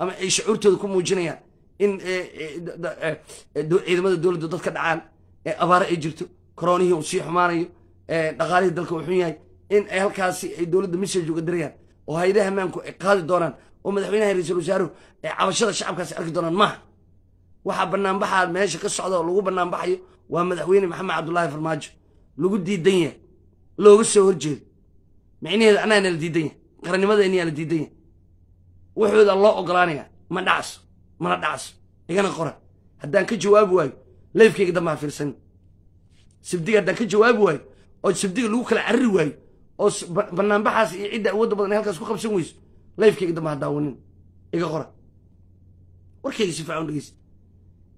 ama ay shucuurtooda ku muujinayaan in eh, eh, eh, ciidamada dowladdu dad ka dhacaan abaaro ay jirto koroonihii uu sii xumaanayo dhaqaalihii dalka uu xun yahay in ay halkaasi ay dowladda message uga dirayaan oo hay-adaha ammaanku ay qaadi doonaan oo madaxweynaha ra-iisul wasaaruhu ay cabashada shacabkaasi arki doonaan maaha waxaa banaanbaxaa meesha ka socda oo lagu banaanbaxayo waa madaxweyne maxamed cabdulaahi farmaajo lagu diidan yahay looga soo horjeedo micnaheeda anaana la diidan yahay qarannimadeenniyaa la diidan yahay wuxuuda loo ogolaanayaa ma dhacso mana dhacso igana qora haddaan ka jawaabi waayo leefkayga dambe ha fiirsanin sibdiga haddaan ka jawaabi waayo oo sibdiga lagu kala carri waayo oo banaanbaxaas iyo cidda awoodda badan ay halkaas ku qabsan weyso leefkayga dambe ha daawanin iga qora warkayga si fiican dhegeysa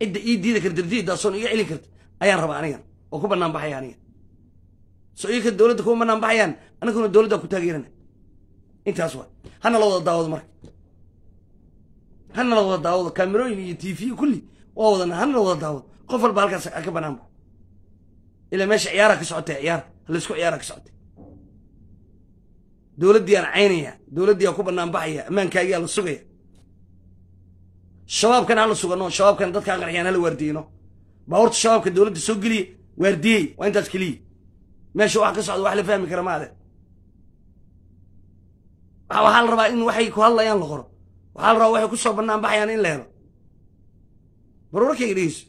cidda ii diida karta dardiidaasoon iga celin karta ayaan rabaa anigan oo ku bannaan baxaya anigan soo iga dowladda kuma bannaan baxayaan annaguna ku taageerana intaas waay hana la wada daawado marka hanala wada daawado kaamerooyin iyo tv kulli waa wadana hanala wada daawado qof walba halkaas ka banaanba ilaa meesha ciyaara ka socotay ciyaar laysku ciyaara ka socotay dowladdii aan caynaya dowladdii aan ku bannaan baxaya ammaankaagiyaa la sugaya shabaabkan ha la suganno shabaabkan dadkaa qarxiyaan hala waardiyeyno baabuurta shabaabka dowladda soo geliya waardiyey waa intaas keliya meesha wax ka socda wax la fahmi kara maade waxaa la rabaa in waxay ku hadlayaan la qoro waxaa la rabaa waxay kusoo soo baxayaan in la helo bal warkayga dhegeyso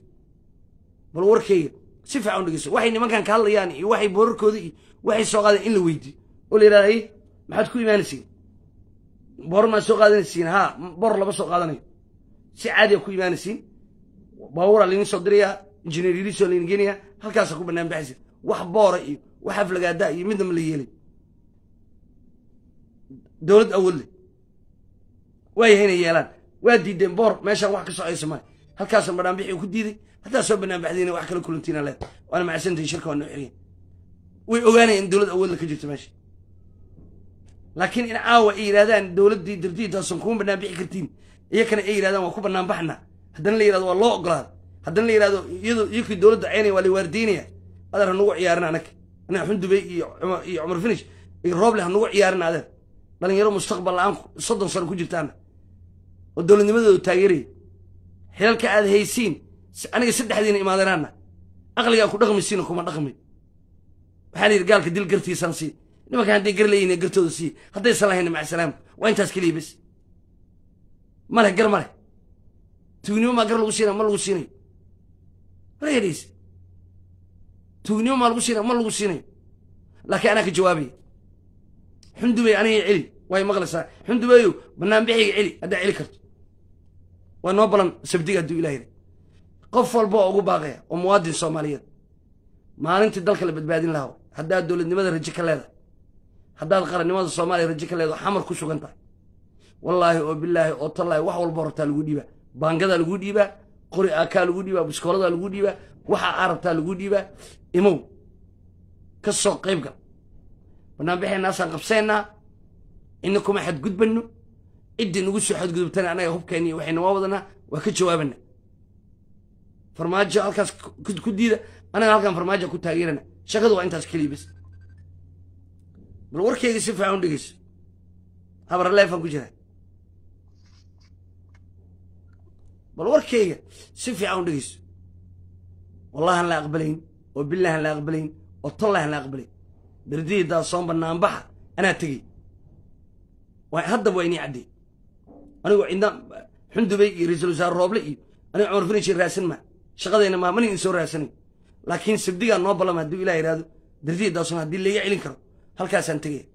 bal warkayga si fiican u dhegeyso waxay nimankan ka hadlayaan iyo waxay boorarkooda iyo waxay soo qaadeen in la weydiiyo oo la yidhahda ay maxaad ku imaanaysiin boor maad soo qaadanaysiin haa boor lama soo qaadanayo si caadiya ah ku imaanaysiin baabuuraa laydin soo diraya injineeriadiisoo laydin geenayaa halkaasaa ku banaan baxaysa wax boora iyo wax aflagaada iyo midnama la yeelay dowlad awood leh waayahay inay yeelaan waa diideen boor meeshaan wax ka socaysa maa halkaasa banaanbixi ku diiday haddaa soo banaanbaxdayna wax kala kulantiina leed waana macsantahin shirka waa noo way ogaanaya in dowlad awoodla ka jirto meesha laakiin in caawa ay yidhahdaan dowladdii dardiidaasun kuma banaanbixi kartiin iyakana ay yidhahdaan waa ku banaanbaxnaa haddana la yihahdo waa loo ogolaada haddana la yidhahdo iyado iyakii dowladda ceenaya waa la waardiynaya adar hanugu ciyaarin anag anaa xundubey iyo cumar finish iyo rooble hanugu ciyaarin adeen dhalinyaro mustaqbal la-aan soddon sano ku jirtaana oo dowladnimadooda taageeray xilalka aad haysiin aniga saddexdiina imaadeenaanna aqligaan ku dhaqmisiina kuma dhaqmin waxaan yidhi gaalka dil gartiisaan sii nimankan hadday gar leeyihin gartooda sii haddaysan lahayna macsalaam waa intaas keliya bes maleh gar maleh tuugnimo maa gar lagu siinaya ma lagu siinayo rayadiis tuugnimo maa lagu siinaya ma lagu siinayo laakiin anaa ka jawaabaya xundubey aniga celi waay maqlaysaa xundubeeyu banaanbixiyga celi haddaa celi karto waa noo balan sabdiga hadduu ilaahayda qof walba oo ugu baaqaya oo muwaadin soomaaliyeed maalintii dalka la badbaadin lahaa haddaad dowladnimada raje ka leedahay haddaad qarannimada soomaaliya raje ka leedahay xamar ku sugan tahay wallaahi oo bilaahi oo tallaahi wax walba hortaa lagu dhiibaa baangadaa lagu dhiibaa qori aakaa lagu dhiibaa buskooladaa lagu dhiibaa waxaa aarabtaa lagu dhiibaa imow ka soo qayb gal asaan qabsaynaa ina kuma xadgudbanno ciddii nagu soo xadgudubtana anaga hubkeen iyo wadanaa waa ka jawaabana farmaajo halkaas ku diida anaga halkaan farmaajo ku taageerana shaqadu waa intaas keliya bas bal warkayga si fiican u dhegeyso habaraleefaan ku jiraa bal warkayga si fiican u dhegeyso wallahan la aqbalayn oo billahan la aqbalayn oo tallahan la aqbalayn dardiidaa soomba naanbaxa anaa tegey haddaba waa inii caddeey anigoo cindaan xundubay iyo ra-iisul wasaare rooble iyo aniga cumar finishi raasan maa shaqadayna maamani in soo raadsanayo laakiin sabdigaa noo ballama hadduu ilah ihahdo dardiidaasuna haddii layga celin karo halkaasaan tegaya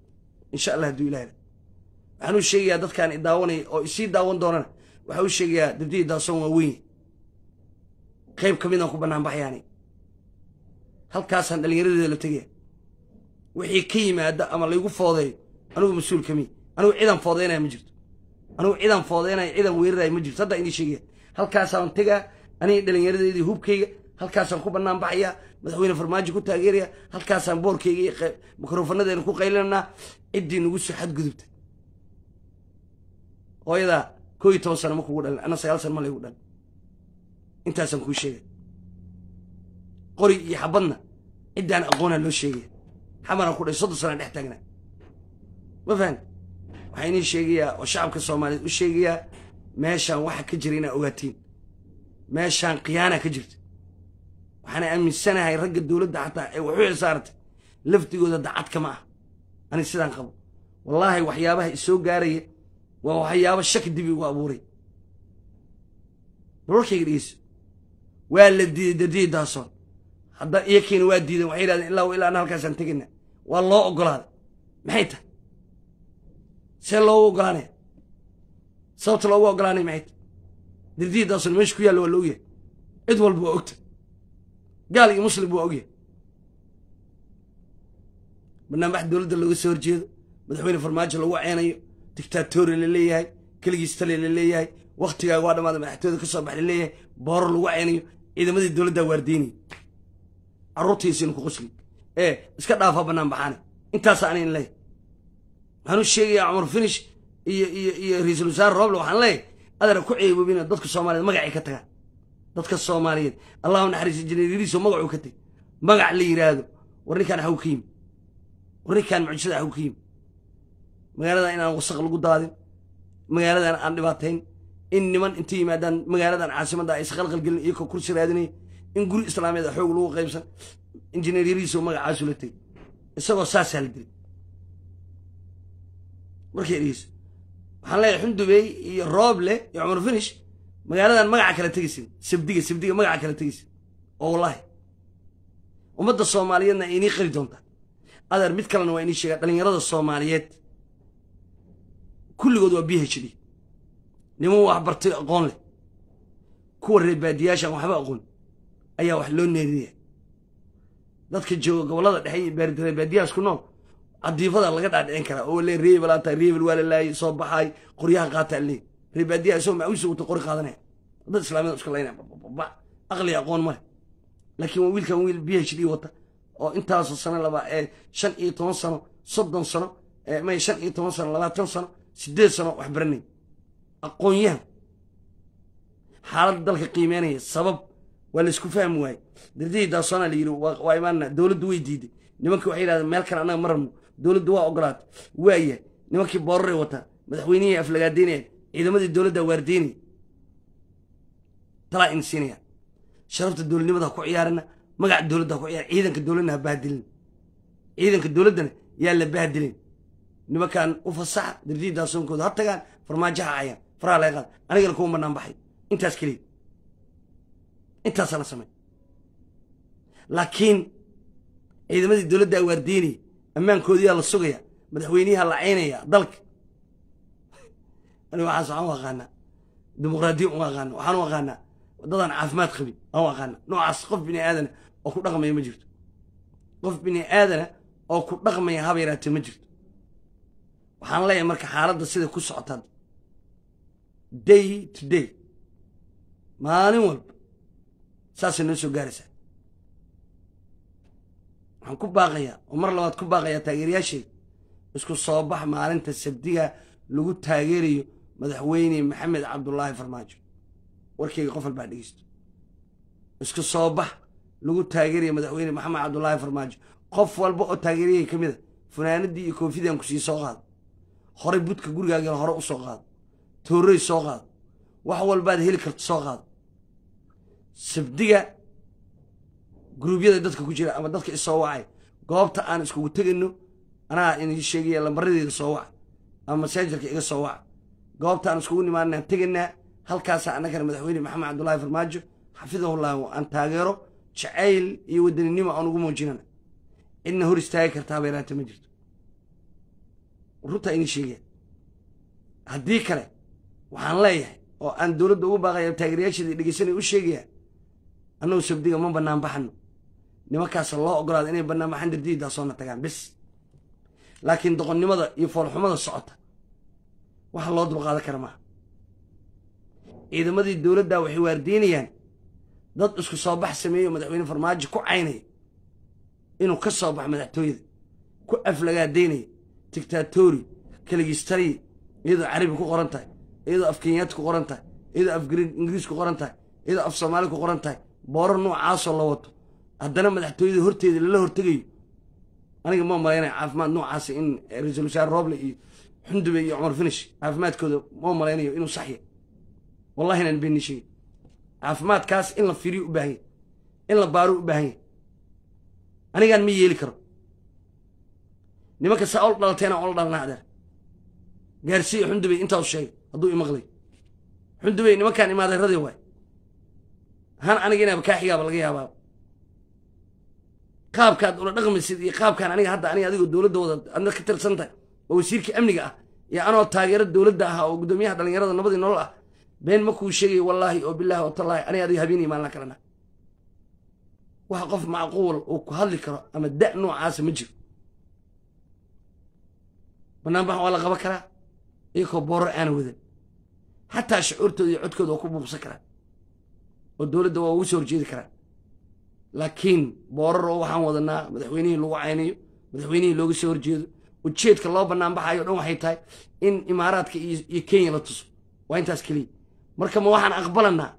insha allah hadduu ilah irahdo waxaan u sheegayaa dadkaan idaawanaya oo isii daawan doonana waxaa u sheegayaa dardiidaason waa weyn qayb ka midaan ku bannaan halkaasaan dhallinyaradeeda la tegaya wixii ka yimaada ama laygu foodeeyo anugu mas-uul kamiy anugu cidan foodeynaya ma jirto anugu cidan foodeenay cidan weeraraya ma jirto hadda idin sheegaya halkaasaan tegaa aniga dhallinyaradeedii hubkayga halkaasaan ku bannaan baxaya madaxweyne farmaajo ku taageeraya halkaasaan boorkayga iyo mikrofonadeena ku qaylinanaa ciddii nagu soo xadgudubtay hooyadaa koo iyo toban sana ma kugu dhalin ana sagaal sana ma laygu dhalin intaasaan kuu sheegay qori iyo xabadna ciddaan aqoonaa loo sheegaya xamaraan ku dhay soddon sanaa dhex taagnaa ma fahan waxaa inii sheegayaa oo shacabka soomaaliyeed u sheegayaa meeshaan waxa ka jira inaa ogaatiin meeshaan khiyaana ka jirta waxaana aaminsanahay ragga dowladda xataa ee waxu xisaartay lafdigooda dacadka ma ah ani sidaan qabo wallaahi waxyaabaha isoo gaaraya waa waxyaabo shaki dib igu abuuray nololkayga dhegeyso waa la diiday diida daasoon hadda iyakiina waa diideen waxay yidhahdeen ilaa ilaa an halkaasaan tegayna waa loo oggolaaday maxay tahay see loogu ogolaanaya sababta loogu ogolaanaya maxay ta dirdiidaasuna meesha ku yaalla waa la ogyahay cid walba waa ogta gaal iyo muslim waa ogyahay barnaamij dowladda looga soo horjeedo madaxweyne farmaajo lagu ceenayo dictatori la leeyahay keligiis tale la leeyahay wakhtigaaga waa dhamaada madaxtooyada ka soo bax la leeyahay booror lagu ceenayo ciidamadii dowladdaa waardeynaya carruurtiisiina ku qosli ee iska dhaafaa bannaan baxaane intaasaa anan leeyahay waxaan sheegayaa cumar finish iyo iyo iyo ra-iisul wasaare rooble waxaan leeyahay adana ku ceebob dadka soomaaliyeed magacay ka tagaan dadka soomaaliyeed allahu naxariiso janeeryadiiso magacuu ka teg magac la yidhaahdo war ninkaan haw ka yimi war ninkaan mucjisada haw ka yimi magaaladan inaan wasaq lagu daadin magaaladan aan dhibaatayn in niman intay yimaadaan magaaladan caasimadda ay isqalqalgelin iyakoo kursi raadinaya in guri islaameed xoog lagu qaybsan injineeryadiiso magacaasu la tegey isagoo saasaa la dilay markay dhegeyso waxaan leeyahay xundubey iyo rooble iyo cumar finish magaaladan magaca kala tegaysid sabdiga sabdiga magaca kala tegaysid oo wallaahi ummadda soomaaliyeedna inii qari doontaa adeer mid kalena waa inii sheegaa dhallinyarada soomaaliyeed kulligood waa b h d niman waxbartay aqoon leh kuwa reerbaadiyaashaan waxba aqoon ayaa wax loo neerinaya dadka jooga gobollada dhexe iyo reerbaadiyahaas ku nool cadiifada laga dhaadhicin karaa oo le rebel rebel waa la soo baxay qoryahan qaata alle rebaadiya isagoo macawiisa wata qori qaadanaya dad islaamiyada iska laynaya ba aqli aqoon male laakiin waa wiilkan wiil b h d wata oo intaas sano laba eh, shan iyo toban sano soddon sano eh, may shan iyo toban sano labaatan sano sideed sano wax aqoonyahan xaalada dalka qiimeynaya sabab waa laysku fahmi waaye dardiyi daasoona la yidhi waa imaanana dowladdu way diiday nimanka waxay yidhahdeen meel kale annaga ma rabno dowladdu waa ogolaatay waaya nimankii booraray wataa madaxweynihii aflagaadeynayan ciidamadii dowladda waardeynaya talaa in siinaya sharafta dowladnimada ha ku ciyaarina magaca dowladda ha ku ciyaar ciidanka dowladna ha bahdilin ciidanka dowladdana yaa la bahdilin nimankaan u fasaxa dardiidaasoonkooda ha tagaan farmaajo ha cayaan faraha laga qaada anigana kuma banaan baxay intaas keliya intaasana samey laakiin ciidamadii dowladda waardeynaya ammaankoodiyaa la sugaya madaxweyniyaha la caynaya dalka ani waxaas waxaan u aqaanaa dimuqraadiya u aqaana waxaan u aqaanaa waddadaan caafimaad qabin aan u aqaana noocaas qof bini aadana oo ku dhaqmaya ma jirto qof bini aadana oo ku dhaqmaya haba yaraatee ma jirto waxaan leeyahay marka xaaladda siday ku socotaa day to day maalin walba saasay noo soo gaaraysaa waxaan ku baaqayaa oo mar labaad ku baaqayaa taageerayaashayda isku soo bax maalinta sabdiga lagu taageerayo madaxweyne maxamed cabdulaahi farmaajo warkayga qof albaa dhegeysto isku soo bax lagu taageerayo madaxweyne maxamed cabdulaahi farmaajo qof walba oo taageerayahay ka mid a funaanadii iyo koofidaan ku soo qaado horay budka gurigaaga hore u soo qaado tooray soo qaado wax walbaad heli karto soo qaado sabdiga gruubyada dadka ku jira ama dadka isoo wacay goobta aan iskugu tegano anaa inii sheegaya lambaradeeda soo waca ama masaajarka iga soo waca goobta aan iskugu nimaanaan tegaynaa halkaasa annagana madaxweyne maxamed cabdulaahi farmaajo xafidahullah aan taageero jacayl iyo wadaninimo aan ugu muujinana cidna hor istaagi karta habeeraanta ma jirto runtaa inii sheegaya haddii kale waxaan leeyahay oo aan dowladda ugu baaqaya taageerayaasheeda dhegeysanaya u sheegaya annagoo sabdiga ma bannaan baxano nimankaas loo ogolaado inay bannaan maxandir soona tagaan bis laakiin doqonnimada iyo foolxumada socota waxa loo dulqaadan kara maaha ciidamadii dowladda waxay waardiinayaan dad isku soo bax sameeyey oo madaxweyne farmaajo ku caynaya inuu ka soo baxo madaxtooyada ku aflagaadaynaya tigtaatori kaligiistariya iyadoo carabi ku qoran tahay iyadoo af kenyaati ku qoran tahay iyadoo af ingiriis ku qoran tahay iyadoo af soomaali ku qoran tahay boorar nuucaasoo la wato haddana madaxtooyada horteeda lala hortegayo aniga ma malaynaya caafimaad noocaas in eh, ra wasaare rooble iyo xundube iyo cumar finish caafimaadkooda moo malaynayo inuu saxya wallahi inaan beenishay caafimaadkaas in la firiyo u baahanya in la baaro u baahanya anigaan ma yeeli karo nimanka saa ol dhalateena ol dhalnaa adeer gaarsiiya xundubey intaas sheegay hadduu imaqlay xundubey nimankaan imaadeerade waay han aniga inaaba kaa xigaaba laga yaabaa qaabkaad ula dhaqmaysid iyo qaabkaan aniga hadda aniga adigoo dowladda wada adna ka tirsan tahay oo wasiirka amniga ah iyo anoo taageero dowladda ahaa oo guddoomiyaha dhallinyarada nabadii nolol ah been ma kuu sheegayo wallaahi oo bilaahi oo tallaahi aniga adiga habeenii maalna kalena wax qof macquul uu ku hadli karo ama da' noocaasa ma jiro banaanbax waa la qaban karaa iyakoo boorar aana wadan xataa shucuurtooda iyo codkooda waa ku buuqsan karaan oo dowladda waa ugu soo horjeedi karaan laakiin boorar oo waxaan wadanaa madaxweynihii lagu caynayo madaxweynihii looga soo horjeedo ujeedka loo banaanbaxayo dhan waxay tahay in imaaraadka iyo kenya la tuso waa intaas keliya marka ma waxaan aqbalanaa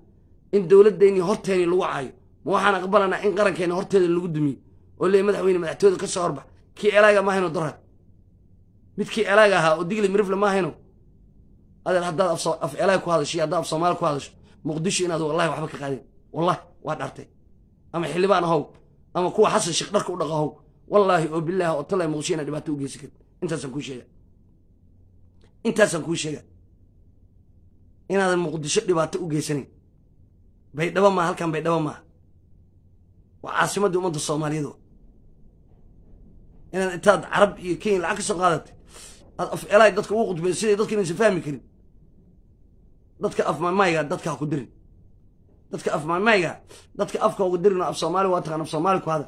in dowladdeeni horteeni lagu caayo ma waxaan aqbalanaa in qarankeenni horteeda lagu dumiyo oo lee madaxweyne madaxtooyda ka soo horbax kii elaaga maahayno dorar midkii elaaga ahaa oo digli mirifle maahayno adeer haddaad af elaag ku hadasho iyo haddaad af soomaali ku hadasho muqdisho inaad wallahi waxba ka qaadeen wallahi waa dhartay ama xildhibaan ahow ama kuwa xasan sheekh dharka u dhaq ahow wallaahi oo bilaahi oo talay muqdisho inaa dhibaato u geysan karin intaasaan kuu sheega intaasaan kuu sheega inaadan muqdisho dhibaato u geysanayn baydhabo maa halkan baydhabo maaha waa caasimadda ummadda soomaaliyeed inaad intaad carab iyo kenya lacag ka soo qaadatay aada af elaay dadka ugu qudbayso siday dadka inaysan fahmi karin dadka afmamayga dadka ha ku dirin dadka af maymayga dadka afka uga dirno af soomaali waa taqaan af soomaali ku hada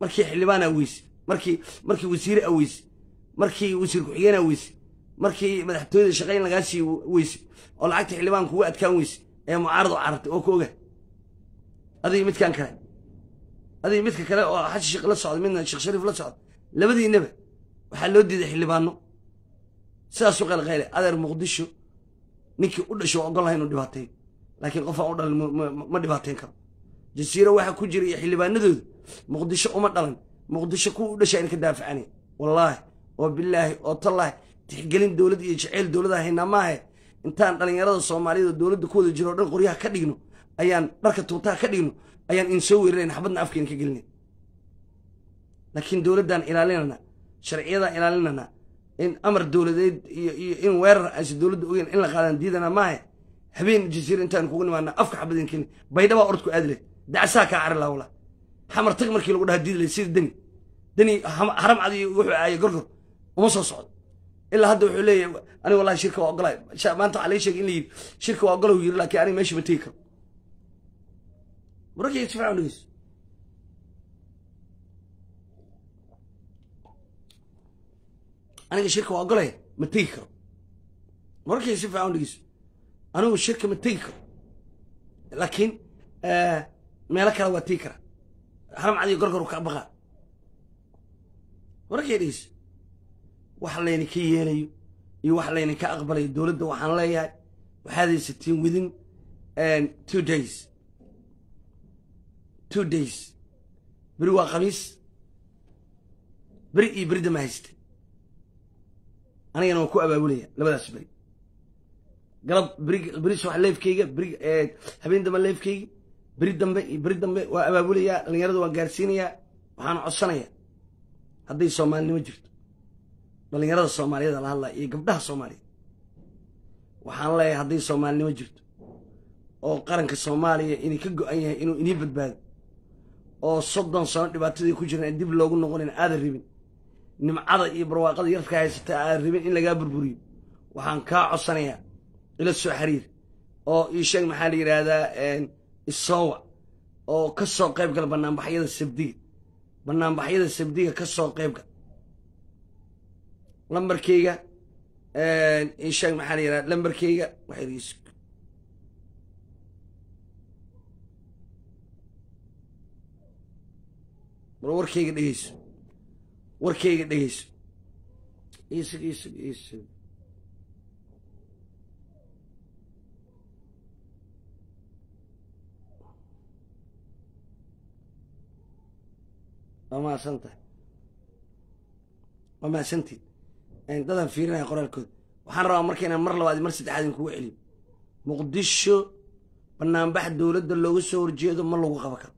markii xildhibaan aa weyse markii markii wasiire aa weyse markii wasiir ku-xigeen aa weyse markii madaxtooyada shaqayn lagaa sii weysay oo lacagta xildhibaan kugu adkaan weyse ee mucaarad carartay oo ku oga adiga midkaan kale adii midka kale oo ah xasan sheekh la socda midna sheekh shariif la socda labadiinaba waxaa loo diiday xildhibaano sidaasu qaylqayle adeer muqdisho ninkii u dhasho waa ogolahay inuu dhibaateyn laakiin qofaan u dhalin ma dhibaateyn karo jasiiro waxaa ku jira iyo xildhibaanadooda muqdisho uma dhalan muqdisho kuwa u dhasha ayna ka daafacanayn wallaahi oo bilaahi oo tallaahi tixgelin dowladda iyo jaceyl dowlada haynaa maahe intaan dhallinyarada soomaaliyeed oo dowladda ku wada jiro o dhan qoryaha ka dhigno ayaan dharka tuutaha ka dhigno ayaan in soo weerarayna xabadna afkeena ka gelinay laakiin dowladdaan ilaalinana sharciyadaan ilaalinana in amar dowladeed iyo in weerar aysa dowladda ogeyn in la qaadan diidana maahe habeen jasiir intaan kugu nimaana afka xabadinkin baydhabaa orodku aadle dacasaa kaa cari laawla xamar tag markii lagu dhaha diidle sida deni deni haram cadi wuxuu aaya gorgor uma soo socdo ilaa hadda wuxuu leeyahay ani wallahi shirka waa ogolay maanta waxaa lay sheegay in la yidhi shirka waa ogolaw yidhi lakiin ani meesha ma tegi karo mararkii dhegeyso aniga shirka waa ogolaya ma tegi karo mararkii si fiican dhigiisu anigu shirka ma tegi karo laakiin eh, meelo kale waa tegi karaa haram cadiyo gorgoru ka baqaa mararkii dhigiisu wax laydinka yeelayo iyo wax laydinka aqbalayo dowladda waxaan leeyahay waxaad haysatiin within eh, two days two days beri waa khamiis beri iyo berida ma haysate anigana waan ku abaabulaya labadaas beri galab beri subax leefkayga beri eh, habeen dambe leefkaygi beri dambe iyo beri dambe waa abaabulayaa dhallinyarada waa gaarsiinayaa waxaan codsanayaa hadday soomaalinimo jirto dhallinyarada soomaaliyada la hadlaya iyo gabdhaha soomaaliyeed waxaan leeyahay hadday soomaalinimo jirto oo qaranka soomaaliya inay ka go-an yahay inuu inii badbaado oo soddon sano dhibaatadii ku jiraan dib loogu noqonin aadan rabin nimcada iyo barwaaqada yarka haysata aan rabin in lagaa burburiyo waxaan kaa codsanayaa ila soo xiriir oo ii sheeg maxaa la yidhaahdaa isoowa oo ka soo qayb gal bannaanbaxyada sabdiga bannaanbaxyada sabdiga ka soo qayb gal lambarkayga ii sheeg maxaa la yidhahdaa lambarkayga waxay warwarkayga dhegeyso warkayga dhegeyso isg isg isg waa mahadsan tahay waa mahadsantiid dadaan fiirinaya qoraalkooda waxaan rabaa marka inaan mar labaad mar saddexaad kugu celiyo muqdisho banaanbax dowladda looga soo horjeedo ma lagu qaban karo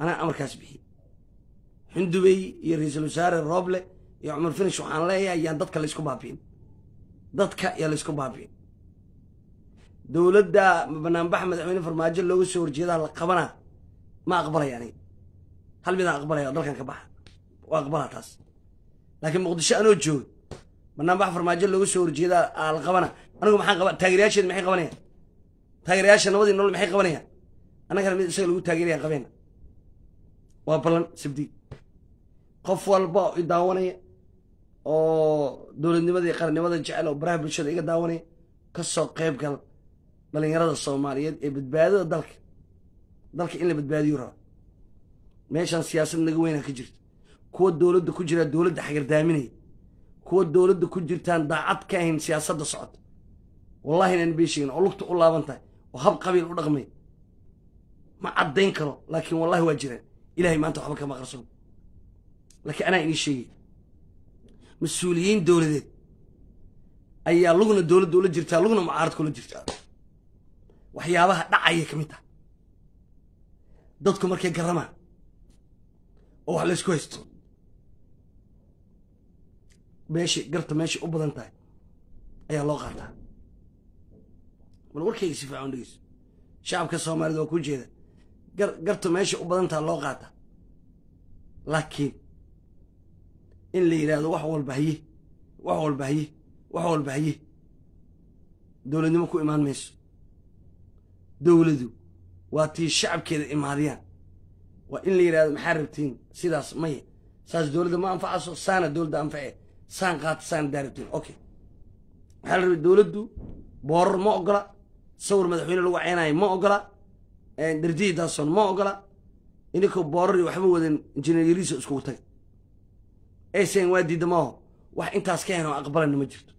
anaa amarkaas bixiye xundubey iyo ra-iisul wasaare rooble iyo cumar finish waxaan leeyahay yaan dadka laysku baabi'in dadka yaa laysku baabi'in dowladda banaanbax madaxweyne farmaajo looga soo horjeedaa la qabanaa ma aqbalaya aniga hal midaan aqbalaya oo dalkan ka baxa waa aqbalaa taas laakiin muqdisho anoo jooga banaanbax farmaajo looga soo horjeedaa ah, la qabana anigu maxaan qaba taageerayaasheed maxay qabanayaan taageerayaasha nabadii nolol maxay qabanayaan annagana mid isaga lagu taageeraya qabeena waa ballan sabdiid qof walba i daawanaya oo dowladnimadii qarannimada jecel oo baraha bulshada iga daawanaya ka soo qayb gal dhallinyarada soomaaliyeed ee badbaadada dalka dalka in la badbaadiyo raba meeshaan siyaasad naga weynaa ka jirta kuwa dowladda ku jiraa dowladda xagardaaminaya kuwa dowladda ku jirtaan daacad ka ahayn siyaasadda socota wallahi inaan beesheegin oo lugta u laaban tahay oo hab qabiil u dhaqmay ma caddayn karo laakiin wallahi waa jiraan ilahay maanta waxba kama qarsoon laakiin anaa idiin sheegay mas-uuliyiin dowladeed ayaa lugna dowladda ula jirtaa lugna mucaaradka ula jirtaa waxyaabaha dhacaya ka mid taha dadku markay garramaan oo wax laysku haysto meeshay garta meeshay u badan tahay ayaa loo qaataa bal warkayga si fiican dhegeyso shacabka soomaalida waa ku jeeda garta meeshay u badan taha loo qaataa laakiin in la yidhaahdo wax walba haye wax walba haye wax walba haye dowladnimo ku imaan mayso dowladu waa tii shacabkeeda imaadayaan waa in la yidhahdo maxaa rabtiin sidaas maya saas dowladda ma anfacaso saana dowladda anface saan qaata saana daa rabtiin okay maxaa la rabay dowladdu boorar ma ogola sawir madaxweyne lagu ceenaayo ma ogola darjihii daadsoon ma ogola inikoo boorari waxba wadan injineer yariiso iskugu taga aysan waa diidamaho wax intaas ka heno aqbalana ma jirto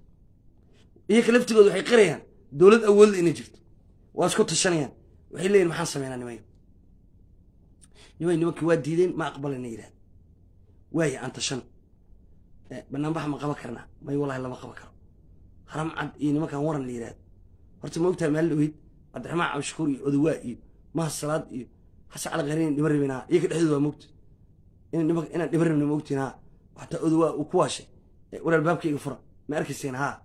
iyoka laftigooda waxay qirayaan dowlad awoodla inay jirto waa isku tashanayaan waxay leeyihin maxaan sameynaa nimayo nimay nimankii waa diideen ma aqbalana yidhahda waaya aan tashano eh, banaanbax ma qaban karnaa may wallahi lama qaban karo haram cad iyo nimankaan waran la yidhahdo horta maogtaha maalin ogeyd cabdiraxmaan cabdishakuur iyo odawaa iyo mahas salaad iyo xasan cali kheyrin in dhiban rabinaa iyoka dhexdooda waa moogta inaan dhiban rabna moogtiin haa hataa odowa uu ku waashay war albaabkayga fura ma arkayseen haa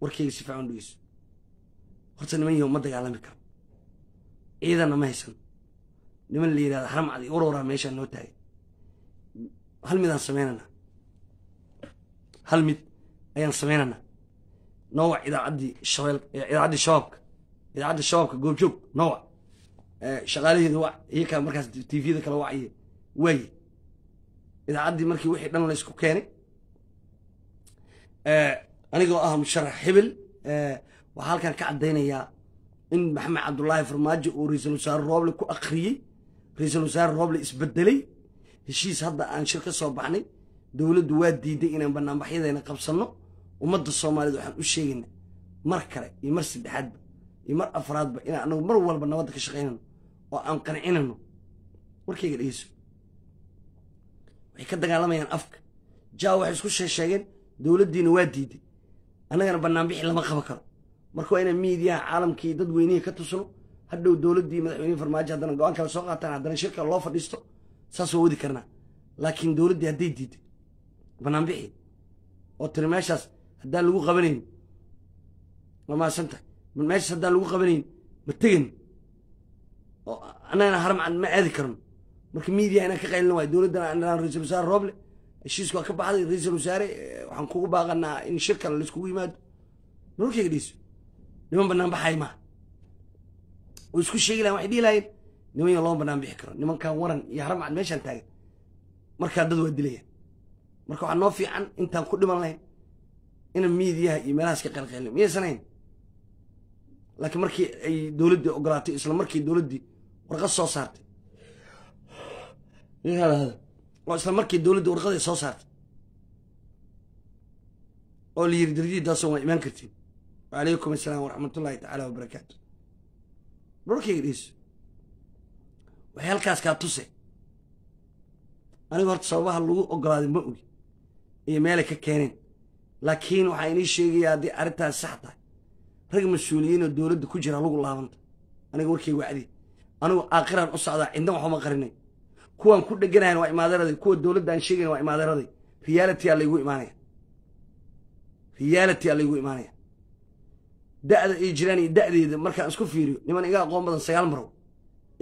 warkayga si horta niman yaho ma dagaalami karo ciidanna ma haysan niman la yidhahda xaram cad iyo warwaraa noo taagay hal midaan samaynaynaa hal mid ayaan sameynaynaa noowac idaacaddii shabeel idaacaddii shabaabka shabaabka goobjoog noowac shaqaalaheeda wac iyo markaas tifyada kala wacaye waaye idaacaddii markii wixii dhan laysku keenay anigoo ah musharax xibil waxaa halkan ka caddaynayaa in maxamed cabdulaahi farmaajo uu ra-iisul wasaare rooble ku akhriyey ra-iisul wasaare rooble isbedelay heshiis hadda aan shir ka soo baxnay dowladdu waa diiday inaan banaanbaxyadayna qabsanno ummadda soomaaliyed waxaan u sheegayna mar kale iyo mar saddexaadba iyo mar afraadba inaan anagu mar walba nabadda ka shaqaynano oo aan qancinano warkayga dhegeyso waxay ka dagaalamayaan afka jaa waxay isku sheesheegeen dowladdiina waa diiday annagana bannaanbixi lama qaban karo marka waa inaan miidiyaha caalamkii dadweynihii ka tusno hadhow dowladdii madaxweynihii farmaajo haddana go-aan kale soo qaataan haddana shirka loo fadhiisto saas waa wadi karnaa laakiin dowladdii hadday diiday bannaanbixi oo tiri meeshaas haddaan lagu qabanayn waa maasanta meeshaas haddaan lagu qabanayn ma tegan oo annagana haram ma aadi karno marka miidiya inaan ka qaylin waay dowladdan inaan ra-iisul wasaare rooble heshiisku waa ka baxday ra-iisul wasaare waxaan kugu baaqanaa in shir kale laiskugu yimaado nololkayga dhiiso niman banaan baxay maaha oo isku sheegi lahan waxay dhihi lahayn nimanyo looma banaan bixi karo nimankan waran iyo haramcad meeshaan taagan markaa dad waa dilayaan marka waxaa noo fiican intaan ku dhiman lahayn inaan miidiyaha iyo meelahaas ka qaylqaylin miyaysan hayn laakiin markii ay dowladdii ogolaatay isla markii dowladdii warqad soo saartay oo isla markii dowladda warqaday soo saartay oo la yiri dardiidaason waa imaan kartiin waalaykum assalaam waraxmatullaahi tacaala wabarakaatu dhulkayga dheyso waxay halkaas kaa tuse anigu horta sababaha lagu ogolaaday ma ogi iyo meelay ka keeneen laakiin waxaa inii sheegayaa haddii arrintaas sax tahay rag mas uuliyiin oo dowladda ku jira lagu laabanta aniga warkayga wacdi anigu aakhiraan u socdaa cidna waxuma qarinay kuwaan ku dheganayan waa imaadaraday kuwa dowladda aan sheegayn waa imaadaraday riyaalatiyaa laygu imaanaya riyaalatiyaa laygu imaanaya da'da ay jiraan iyo da'deeda markaan isku fiiriyo niman iga aqoon badan sagaal marow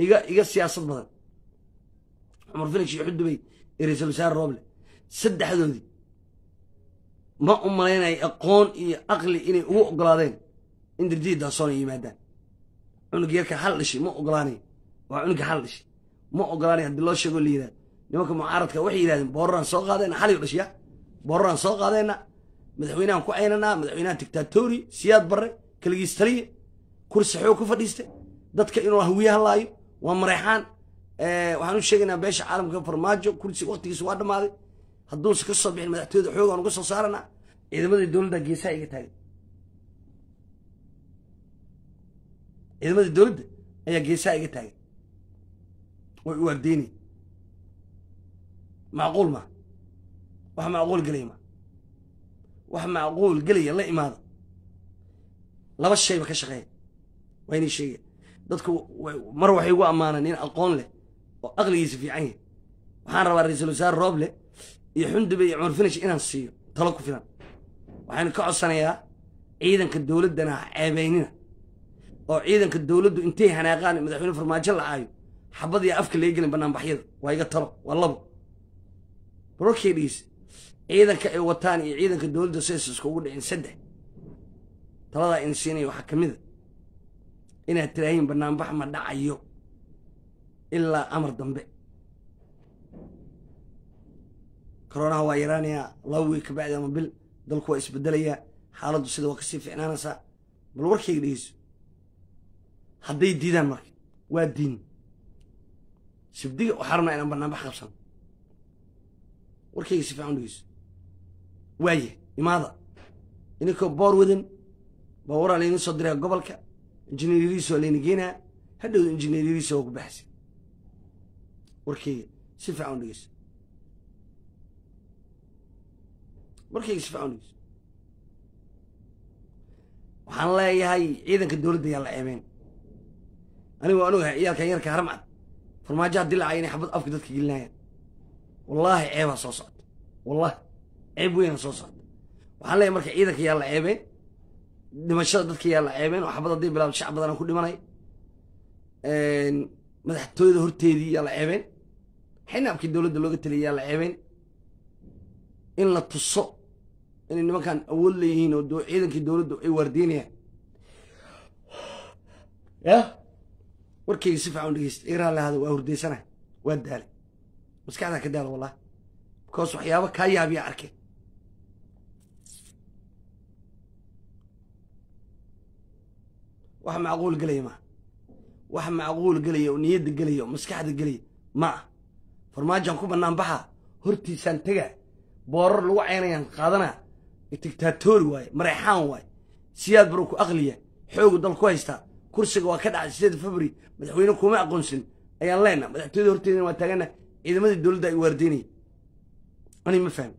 iga iga siyaasad badan cumar finish iyo xudubey iyo ra-iisul wasaare rooble saddexdoodii ma u malaynaya aqoon iyo aqli inay ugu ogolaadeen in dardiidaasoon yimaadaan cunug yarka hal dhishi ma ogolaanayo waa cunugga hal dhishi ma ogolaanay haddii loo sheego la yidhahdo nimanka mucaaradka waxay yidhahdeen booraraan soo qaadayna xaliyo dhashiya booraraan soo qaadayna madaxweynahan ku caynanaa madaxweynahan dictatori siyaad barre kaligiis taliye kursi xoog ku fadhiista dadka inuu hawiyaha laayo waa mareexaan eh, waxaan u sheegaynaa beesha caalamka farmaajo kursi waktigiisa waa dhammaaday hadduusa ka soo bixin madaxtooyada xoog aan uga soo saaranaa ciidamadii dowladda geesaha iga taagan ciidamadii dowladda ayaa geesaha iga taagan way u waardiini macquul ma wax macquul gelaya ma wax macquul gelaya la imaado laba shayba ka shaqeeya waa inay sheegaya dadku mar waxay ugu ammaanaan nin aqoon leh oo aqligiisa fiican yahay waxaan rabaa ra-iisul wasaare rooble iyo xundube iyo cumar finish inaan siiyo talo ku filan waxaanu ka codsanayaa ciidanka dowladdana ha ceebeynina oo ciidanka dowladdu intay hanaaqaan madaxweyne farmaajo la aayo xabad iyo afka laga gelin banaanbaxyada waa iga talo waa labo brokediis ciidanka ay wataan iyo ciidanka dowladda says ugu dhicin saddex taladaa in siinaya waxaa ka mid a inaad tiraahiin banaanbax ma dhacayo ilaa amar dambe koronaha waa yaraanayaa laba wiig kabacdi ama bil dalku waa isbedelayaa xaaladdu sida waa kasii ficnaanaysaa bal warkayga dhegeyso hadday diidaan marka waa diin sibdiga waxaarabnaa inaan banaan banaanbax qabsano warkayga sifiican dhegeyso waaye imaada inankoo boor wadan baa waraa soo diraa gobolka injineeriyadiisa layna layni geenaa hadhowda injineeriyadiisa waa ku baxaysa warkayga si fiican dhegeyso warkayga si fiican dhegeyso waxaan leeyahay ciidanka dowladda ayaa la eebeyn anigu anugaha ciyaalkan yarka harmcad farmaajaha dilacay inay xabad afka dadka gelinayaan wallaahi ceebaa soo socda wallahi ceeb weynaa soo socda waxaan leeyahy marka ciidanka yaa la ceebeen dhimashada dadka yaa la ceebeen oo xabad hadday bilaabda shacab badanaa ku dhimanay madaxtooyada horteedii yaa la ceebeen xinaabkii dowladda looga teliyay yaa la ceebeen in la tuso inay nimankaan awood leeyihiin oo ciidankii dowladdu ay waardiinayaan warkeyga si fiican dhegeyst eraa lahado waa hurdaysanahay waa daalay maskaxdaa ka daala wallah bikoos waxyaaba kaa yaabiya arkeen wax macquul gelaya maa wax macquul gelaya oo niyadda gelaya oo maskaxda gelaya ma ah farmaajaan ku bannaan baxaa hortiisaan tegaa boorar lagu caynayaan qaadanaa digtaatori waaye mareexaan waaye siyaad baru ku aqliya xoogu dal ku haystaa kursiga waa ka dhacay sideed february madaxweyne kuma aqoonsan ayaan leenaha madaxtooyada horteedana waa taagana ciidamadii dowladda ay waardeynaya aniga ma fahmin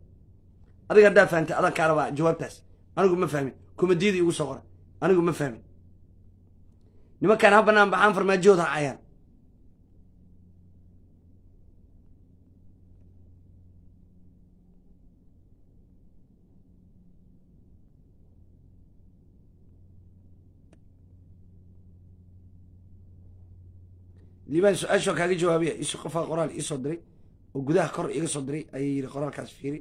adiga haddaa fahamtay adaan kaa jawaabtaas anigu ma fahmin komediyadii igu soo qora anigu ma fahmin nimankaan ha banaan baxaan farmaajahooda ha cayaan liibaan su-aasho kaaga jawaabaya isu qofaa qoraal ii soo diray oo gudaha kor iiga soo diray ayay yidhi qoraalkaas fiiri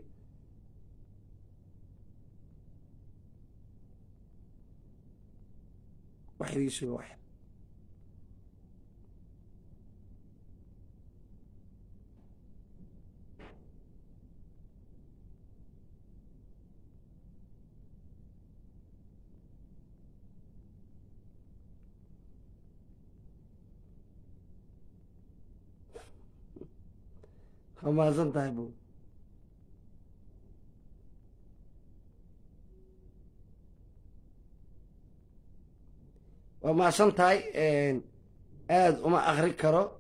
wax wax waa mahadsan tahay bu waa mahadsan tahay aada uma akri karo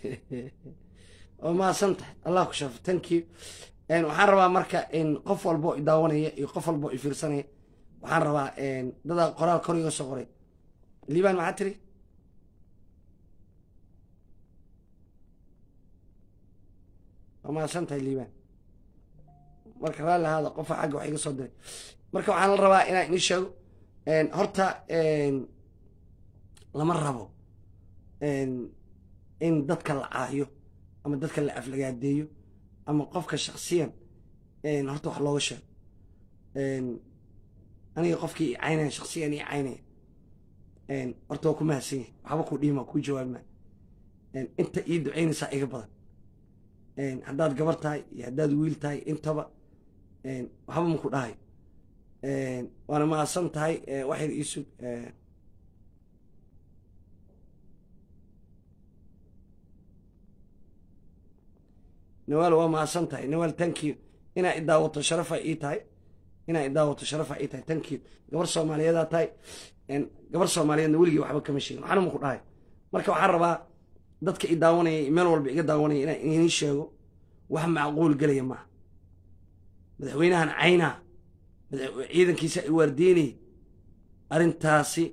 oo mahadsan tahay allah ku shaafo tankii waxaan rabaa marka qof walbo idaawanaya iyo qof walbo ifiirsanaya waxaan rabaa dadaa qoraal kor iga soo qoray liibaan maxaa tiri waa mahadsan tahay liibaan marka raalli ahaada qofa xagga wax iga soo diray marka waxaan la rabaa inaan inii sheego horta lama rabo in dadka la caayo ama dadka la aflagaadeeyo ama qofka shaksiyan horta wax looga sheego aniga qofkii caynaya shaksiyan ii caynaya horta waa ku mahadsan yahay waxba ku dhiima ku jawaabma inta ii ducaynaysaa iga badan haddaad gabar tahay iyo haddaad wiil tahay intaba waxba maku dhahay waana mahadsan tahay waxayna iisug nawaal waa mahadsan tahay nawaal tankiib inaa idaawato sharafa ii tahay inaa idaawato sharafa ii tahay tankiib gabar soomaaliyeedaa tahay gabar soomaaliyeedna weligii waxba kama sheegin waxna ma ku dhahay marka waxaan rabaa dadka i daawanaya meel walba iga daawanaya inaan idiin sheego wax macquul gelaya maaha madaxweynahan caynaa ciidankiisa i waardiinay arrintaasi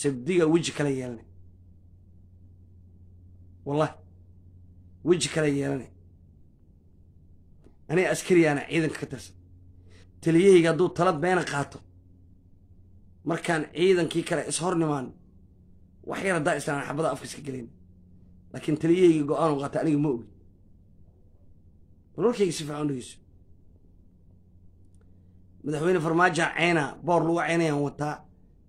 sabdiga weji kale yeelana wallahi weji kale yeelana aniga askariyaana ciidanka ka tirsan taliyahayga hadduu tala beena qaato markaan ciidankii kale ishor nimaan wax yar haddaa islaan xabada afka iska gelayn laakiin taliyahayga go-aanu qaata aniga ma ogi walwalkayga si fiican dhegeyso madaxweyne farmaajo ceyna boor lagu ceynayaan wataa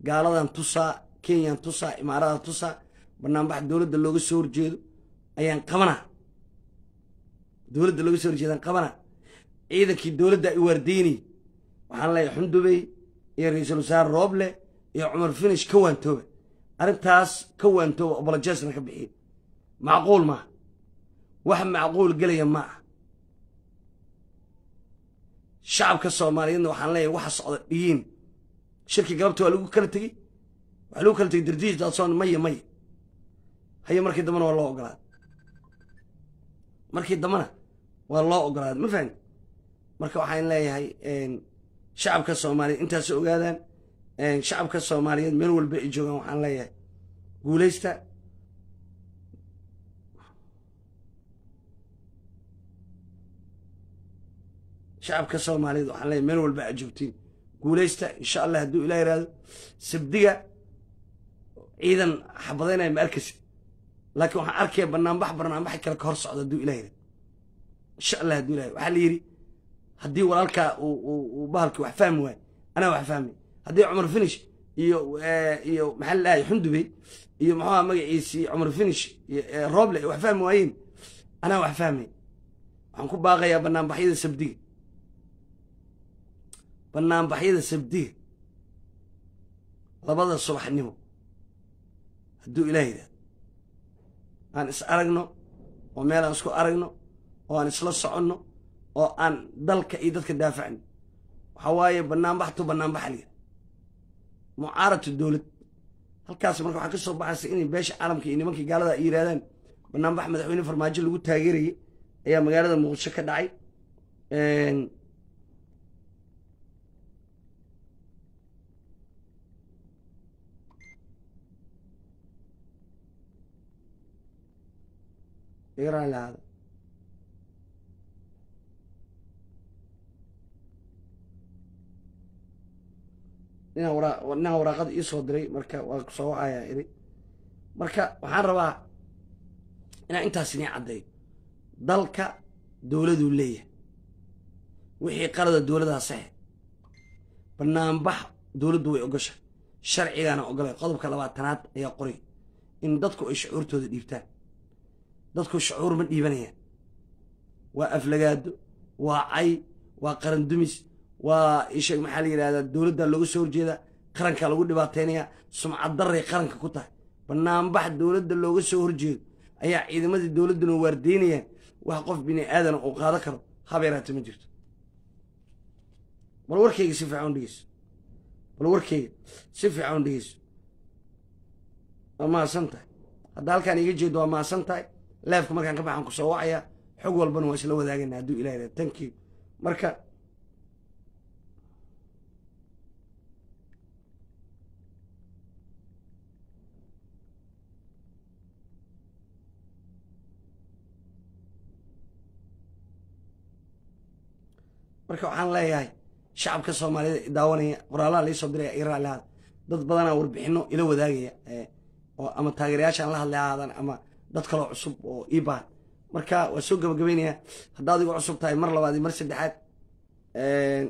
gaaladan tusaa kenyan tusaa imaarada tusaa banaanbax dowladda looga soo horjeedo ayaan qabanaa dowladda looga soo horjeedaan qabanaa ciidankii dowladda iwardiini waxaan leeyahay xundubey iyo ra-iisul wasaare rooble iyo cumar finish ka waantooba arrintaas ka waantooba obolojesna ka bixiya macquul maaha wax macquul gelaya ma ah shacabka soomaaliyeedna waxaan leeyahay waxa socda dhiyiin shirkii galabta waa lagu kala tegey waxaa lagu kala tegey dardiij daadsoon maya maya haya markii dambena waa loo ogolaaday markii dambena waa loo ogolaaday ma fahmi marka waxaan leeyahay shacabka soomaaliyeed intaas ogaadaan shacabka soomaaliyeed meel walba ay joogaan waxaan leeyahay guulaysta shacabka soomaaliyeed waxaan leeyahay meel walba aad joogtiin guulaysta insha allah hadduu ilaa yidhaahdo sabdiga ciidan xabadaynaya ma arkaysid laakiin waxaan arkaya banaanbax banaanbax kale ka hor socda hadduu ilaa yidhahdo insha allah hadduu ilaa waxaa la yidhi haddii walaalkaa bahalkii wax fahmi waayo anaa wax fahmay haddii cumar finish iyo iyo maxaa ladhahay xundubey iyo muxuuha magaciisii cumar finish rooble ay wax fahmi waayeen anaa wax fahmay waxaan ku baaqayaa banaanbaxyada sabdiga banaanbaxyada sabdiga labada subaxnimo hadduu ilaah yidhahdo aan is aragno oo meel aan isku aragno oo aan isla soconno oo aan dalka iyo dadka daafacin waxaa waaye banaanbaxtu banaanbaxa liga mucaaratu dowlad halkaas marka waxaa ka soo baxaysa inay beesha caalamka iyo nimankii gaalada ay yidhahdaan banaanbax madaxweyne farmaajo lagu taageerayay ayaa magaalada muqdisho ka dhacay igra ninaa waraaqada iisoo diray marka waa soo wacayaa iri marka waxaan rabaa inaan intaas inii caddeeyo dalka dowladuu leeyahay wixii qalada dowladaa saxe banaanbax dowladdu way ogosha sharcigaana ogolay qodobka labaatanaad ayaa qoray in dadku ay shucuurtooda dhiibtaan dadku shucuur ma dhiibanayaan waa aflagaado waa cay waa qarandumis waa isheg maxaa la yidhahdaa dowladda looga soo horjeeda qarankaa lagu dhibaataynaya sumcad daray qaranka ku tahay banaanbax dowladda looga soo horjeedo ayaa ciidamadii dowladduna waardiynayaan wax qof bini aadana uu qaado karo habeeraata ma jirto bal warkayga si fiican dhegeyso bal warkayga si fiican dhegeyso waa mahadsan tahay hadda halkaan iga jeedo waa mahadsan tahay leefka markaan ka baxaan ku soo wacaya xog walbana waa isla wadaagana hadduu ilahay tankiyu marka marka waxaan leeyahay shacabka soomaaliyada daawanaya qoraalaha laisoo diraya i raallihada dad badanaa warbixino ila wadaagaya eh, ama taageerayaashaan la hadlay haadan ama dad kaloo cusub oo ii bahan marka waa soo gabagabaynayaa haddaa adigu cusub tahay mar labaad mar saddexaad eh,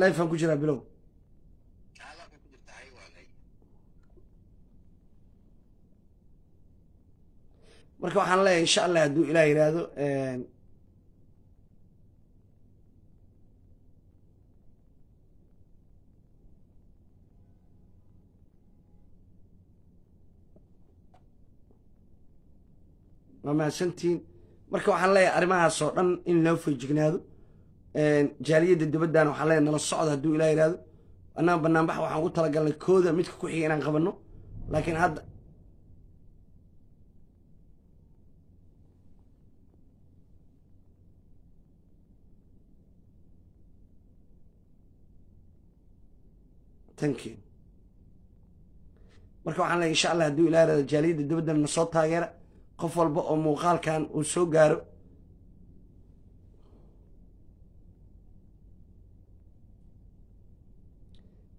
lifeaan ku jiraa bilow marka waxaan leeyahay insha allah hadduu ilah yidhaahdo waa mahadsantiin marka waxaan leeyahay arrimahaasoo dhan in loo feejignaado jaaliyadda dibaddan waxaan leeyahay nala socda hadduu ilaah yidhaahdo annaga banaanbax waxaan ugu talagalnay kooda midka ku xiga inaan qabanno laakiin hadda tartankeeda marka waxaan le insha allah hadduu ilaa irada jaaliyadda dabaddan na soo taageera qof walba oo muuqaalkan uu soo gaaro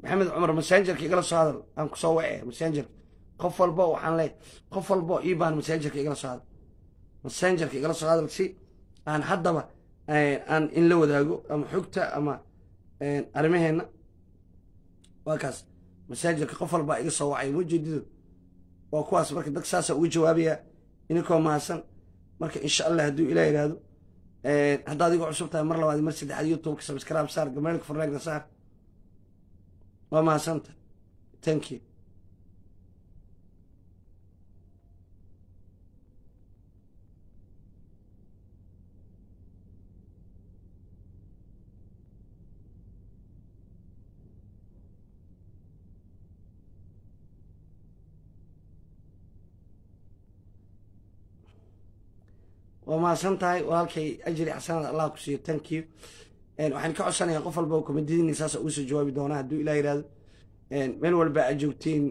maxamed cumar massenjerka igala soo hadal aan ku soo wacee massenjerka qof walba waxaan leeyahy qof walba ii baan massenjerka igala soo hadal massenjerka igala soo hadal si aan haddaba eh, aan in la wadaago ama xogta ama eh, arrimaheenna waa kaas masaajidka qof walbaa iga soo wacay ma jeedido waa kuwaas marka dad saasaa uga jawaabaya ininkoo mahadsan marka insha allah hadduu ilaa yidhaahdo haddaa adigoo cusub tahay mar labaad mar saddexaad youtubeka sabskraib saar gameelka furneegna saar waa mahadsantahay tank you waa mahadsan tahay walaalkay ajri xasanada allah ku siiyo thank you waxaan ka codsanaya qof walba komadiini saasa uga soo jawaabi doonaa hadduu ilaa yidhahdo meel walba aad joogtiin